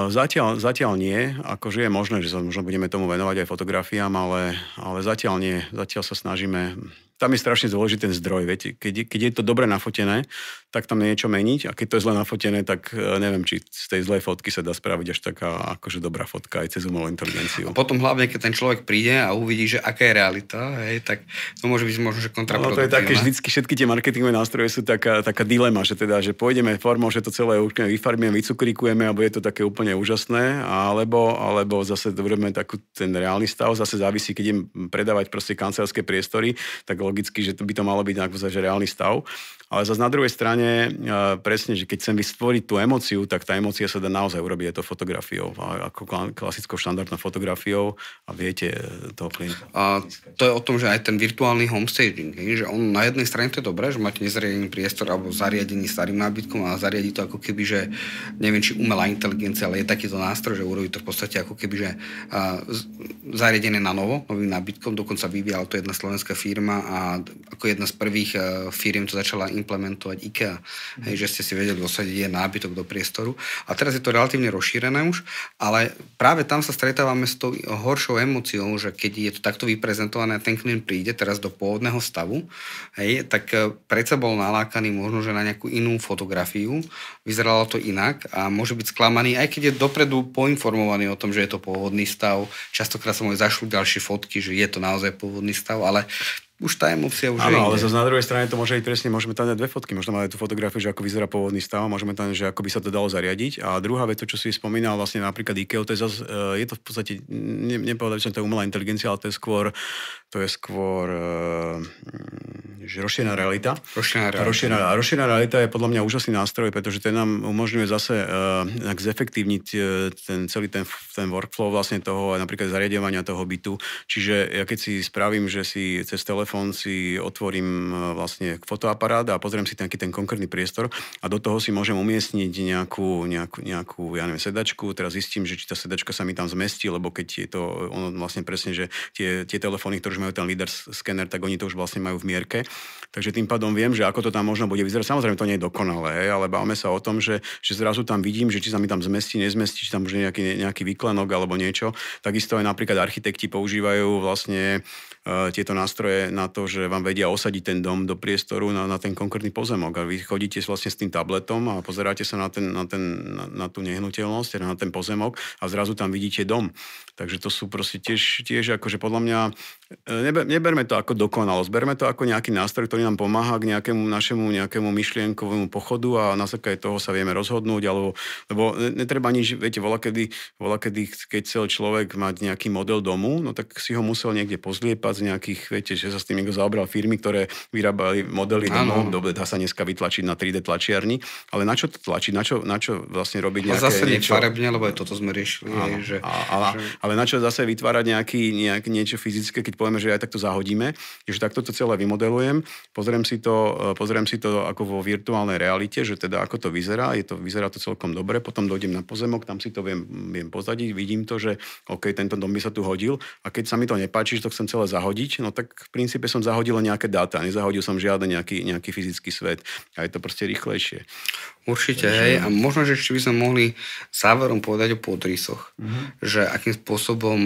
Zatiaľ, zatiaľ nie, akože je možné, že sa možno budeme tomu venovať aj fotografiám, ale, ale zatiaľ nie. Zatiaľ sa snažíme tam je strašne dôležitý ten zdroj, viete. Keď, keď je to dobre nafotené, tak tam niečo meniť a keď to je zle nafotené, tak e, neviem, či z tej zlej fotky sa dá spraviť až taká akože dobrá fotka aj cez umelú inteligenciu. A potom hlavne, keď ten človek príde a uvidí, že aká je realita, hej, tak to môže byť možno, že kontraproduktívne. No, to je také, vždycky všetky tie marketingové nástroje sú taká, taká dilema, že teda, že pôjdeme formou, že to celé úplne vyfarbíme, vycukrikujeme a bude to také úplne úžasné, alebo, alebo zase dobre takú ten reálny stav, zase závisí, keď idem predávať proste kancelárske priestory, tak logicky, že to by to malo byť nejaký reálny stav. Ale zase na druhej strane, e, presne, že keď chcem vytvoriť tú emociu, tak tá emocia sa dá naozaj urobiť, aj to fotografiou, ako klasickou štandardnou fotografiou a viete e, toho klienta. A to je o tom, že aj ten virtuálny homestaging, že on na jednej strane to je dobré, že máte nezariadený priestor alebo zariadený starým nábytkom a zariadi to ako keby, že neviem, či umelá inteligencia, ale je takýto nástroj, že urobí to v podstate ako keby, že zariadené na novo, novým nábytkom, dokonca vyvíjala to jedna slovenská firma a ako jedna z prvých e, firiem to začala implementovať IKEA, mhm. hej, že ste si vedeli osadiť jeden nábytok do priestoru. A teraz je to relatívne rozšírené už, ale práve tam sa stretávame s tou horšou emóciou, že keď je to takto vyprezentované a ten klient príde teraz do pôvodného stavu, hej, tak e, predsa bol nalákaný možno, že na nejakú inú fotografiu, vyzeralo to inak a môže byť sklamaný, aj keď je dopredu poinformovaný o tom, že je to pôvodný stav. Častokrát som aj zašli ďalšie fotky, že je to naozaj pôvodný stav, ale už tá emócia už Áno, ale zase na druhej strane to môže byť presne, môžeme tam dať dve fotky, možno máme tú fotografiu, že ako vyzerá pôvodný stav, môžeme tam, že ako by sa to dalo zariadiť. A druhá vec, to, čo si spomínal vlastne napríklad IKEA, to je, zase, eh, je to v podstate, ne, nepovedal som, to je umelá inteligencia, ale to je skôr, to je skôr eh, mm, že rozšírená realita. Rozšírená realita. rozšírená realita je podľa mňa úžasný nástroj, pretože ten nám umožňuje zase uh, zefektívniť ten celý ten, ten workflow vlastne toho, napríklad zariadovania toho bytu. Čiže ja keď si spravím, že si cez telefón telefón si otvorím e, vlastne fotoaparát a pozriem si nejaký ten konkrétny priestor a do toho si môžem umiestniť nejakú, nejakú, nejakú ja neviem, sedačku. Teraz zistím, že či tá sedačka sa mi tam zmestí, lebo keď je to e, ono vlastne presne, že tie, tie telefóny, ktoré už majú ten líder skener, tak oni to už vlastne majú v mierke. Takže tým pádom viem, že ako to tam možno bude vyzerať. Samozrejme, to nie je dokonalé, ale bavme sa o tom, že, že zrazu tam vidím, že či sa mi tam zmestí, nezmestí, či tam už nejaký, nejaký výklenok alebo niečo. Takisto aj napríklad architekti používajú vlastne E, tieto nástroje na to, že vám vedia osadiť ten dom do priestoru na, na ten konkrétny pozemok. A vy chodíte vlastne s tým tabletom a pozeráte sa na, ten, na, ten, na, na tú nehnuteľnosť, na ten pozemok a zrazu tam vidíte dom. Takže to sú proste tiež, tiež akože podľa mňa, e, neber, neberme to ako dokonalosť, berme to ako nejaký nástroj, ktorý nám pomáha k nejakému našemu nejakému myšlienkovému pochodu a na základe toho sa vieme rozhodnúť, alebo, lebo netreba nič, viete, vola kedy, vola kedy, keď chcel človek mať nejaký model domu, no tak si ho musel niekde pozliepať z nejakých, viete, že sa s tým niekto zaobral firmy, ktoré vyrábali modely domov, dobre, dá sa dneska vytlačiť na 3D tlačiarni, ale na čo to tlačiť, na čo, na čo vlastne robiť nejaké... A zase niečo... farebne, lebo aj toto sme riešili. Áno, že, a, a, že ale čo zase vytvárať nejaký, nejak, niečo fyzické, keď povieme, že aj takto zahodíme, že takto to celé vymodelujem, pozriem si to, e, pozriem si to ako vo virtuálnej realite, že teda ako to vyzerá, je to, vyzerá to celkom dobre, potom dojdem na pozemok, tam si to viem, viem pozadiť, vidím to, že OK, tento dom by sa tu hodil a keď sa mi to nepáči, že to chcem celé zahodiť, no tak v princípe som zahodil nejaké dáta, nezahodil som žiadny nejaký, nejaký fyzický svet a je to proste rýchlejšie. Určite, Takže... hej, a možno, že ešte by sme mohli záverom povedať o podrysoch, mm-hmm. že akým spôsobom spôsobom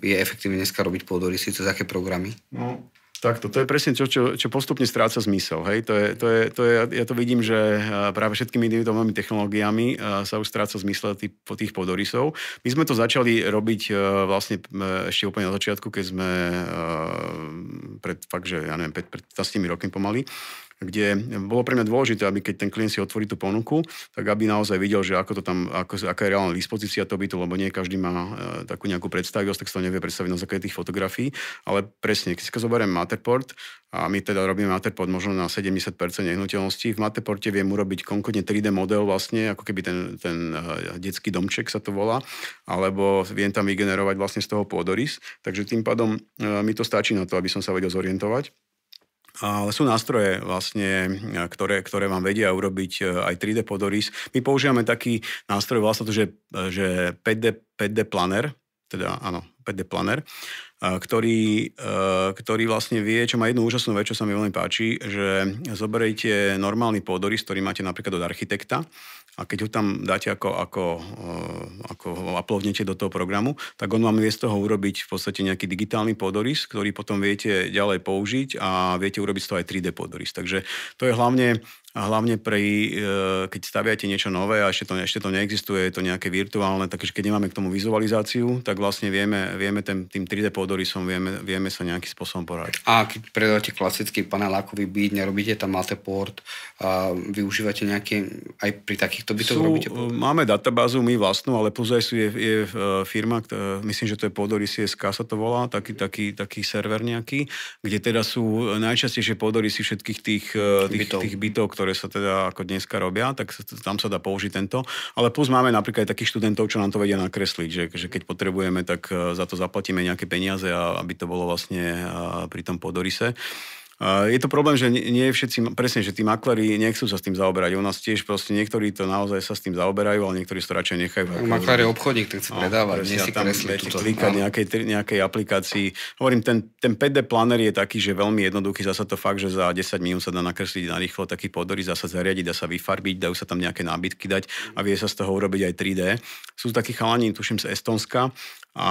je efektívne dneska robiť síce z aké programy? No, Takto, to je presne to, čo, čo postupne stráca zmysel. Hej? To je, to je, to je, ja to vidím, že e, práve všetkými individuálnymi technológiami e, sa už stráca zmysel po tých podorysov. My sme to začali robiť e, vlastne ešte úplne na začiatku, keď sme pred fakt, že ja neviem, pred, pred 15 rokmi pomaly, kde bolo pre mňa dôležité, aby keď ten klient si otvorí tú ponuku, tak aby naozaj videl, že ako to tam, ako, aká je reálna dispozícia to bytu, lebo nie každý má e, takú nejakú predstavivosť, tak si to nevie predstaviť na základe tých fotografií, ale presne, keď si zoberiem Matterport, a my teda robíme Matterport možno na 70% nehnuteľností. V Matterporte viem urobiť konkrétne 3D model vlastne, ako keby ten, ten e, detský domček sa to volá, alebo viem tam vygenerovať vlastne z toho pôdorys. Takže tým pádom e, mi to stačí na to, aby som sa vedel zorientovať ale sú nástroje vlastne, ktoré, ktoré vám vedia urobiť eh, aj 3D podorys. My používame taký nástroj vlastne, že, eh, že 5D, 5D planner, teda áno, 5D planner, ktorý, ktorý vlastne vie, čo má jednu úžasnú vec, čo sa mi veľmi páči, že zoberiete normálny pôdorys, ktorý máte napríklad od architekta a keď ho tam dáte ako, ako, e, ako aplovnete do toho programu, tak on vám vie z toho urobiť v podstate nejaký digitálny podorys, ktorý potom viete ďalej použiť a viete urobiť z toho aj 3D podorys. Takže to je hlavne a hlavne pre, keď staviate niečo nové a ešte to, ešte to neexistuje, je to nejaké virtuálne, takže keď nemáme k tomu vizualizáciu, tak vlastne vieme, vieme ten, tým 3D podorys dorisom vieme, vieme sa nejakým spôsobom poradiť. A keď predávate klasický panelákový byt, nerobíte tam multiport, a využívate nejaké, aj pri takýchto bytoch sú, robíte? Máme databázu, my vlastnú, ale pozaj sú, je, je e, firma, ktorá, e, myslím, že to je SK sa to volá, taký, taký, taký server nejaký, kde teda sú najčastejšie podorysy všetkých tých, e, tých, bytov. tých bytov, ktoré sa teda ako dneska robia, tak tam sa dá použiť tento. Ale plus máme napríklad aj takých študentov, čo nám to vedia nakresliť, že, že keď potrebujeme, tak za to zaplatíme nejaké peniaze peniaze a aby to bolo vlastne pri tom podorise. Je to problém, že nie všetci, presne, že tí maklári nechcú sa s tým zaoberať. U nás tiež proste niektorí to naozaj sa s tým zaoberajú, ale niektorí to radšej nechajú. Maklár je obchodník, tak chce no, predávať. Presne, si tam túto, klikať no. nejakej, nejakej aplikácii. Hovorím, ten, ten PD planer je taký, že veľmi jednoduchý. Zasa to fakt, že za 10 minút sa dá nakresliť na rýchlo taký podory, dá zariadiť, dá sa vyfarbiť, dajú sa tam nejaké nábytky dať a vie sa z toho urobiť aj 3D. Sú takí chalani, tuším z Estonska, a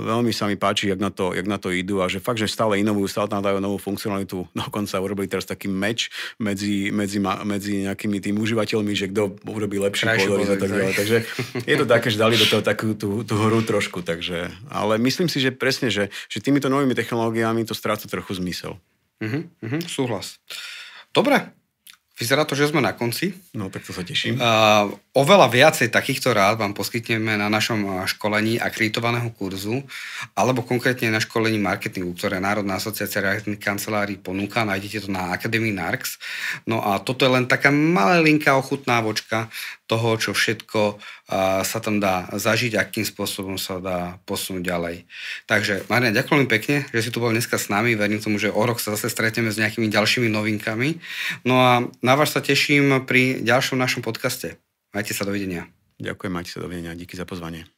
veľmi sa mi páči, jak na, to, jak na to idú a že fakt, že stále inovujú, stále tam dajú novú funkcionalitu. Dokonca urobili teraz taký meč medzi, medzi, medzi nejakými tým užívateľmi, že kto urobí lepší podor a tak ďalej. Takže je to také, že dali do toho takú tú, tú hru trošku. Takže. Ale myslím si, že presne, že, že týmito novými technológiami to stráca trochu zmysel. Uh-huh, uh-huh, súhlas. Dobre, vyzerá to, že sme na konci. No, tak to sa teším. Uh, Oveľa viacej takýchto rád vám poskytneme na našom eh, školení akreditovaného kurzu alebo konkrétne na školení marketingu, ktoré Národná asociácia realitných kancelárií ponúka. Nájdete to na Academy Narx. No a toto je len taká ochutná vočka toho, čo všetko eh, sa tam dá zažiť, akým spôsobom sa dá posunúť ďalej. Takže, Marian, ďakujem pekne, že si tu bol dneska s nami. Verím tomu, že o rok sa zase stretneme s nejakými ďalšími novinkami. No a na vás sa teším pri ďalšom našom podcaste. Majte sa, dovidenia. Ďakujem, majte sa, dovidenia. Díky za pozvanie.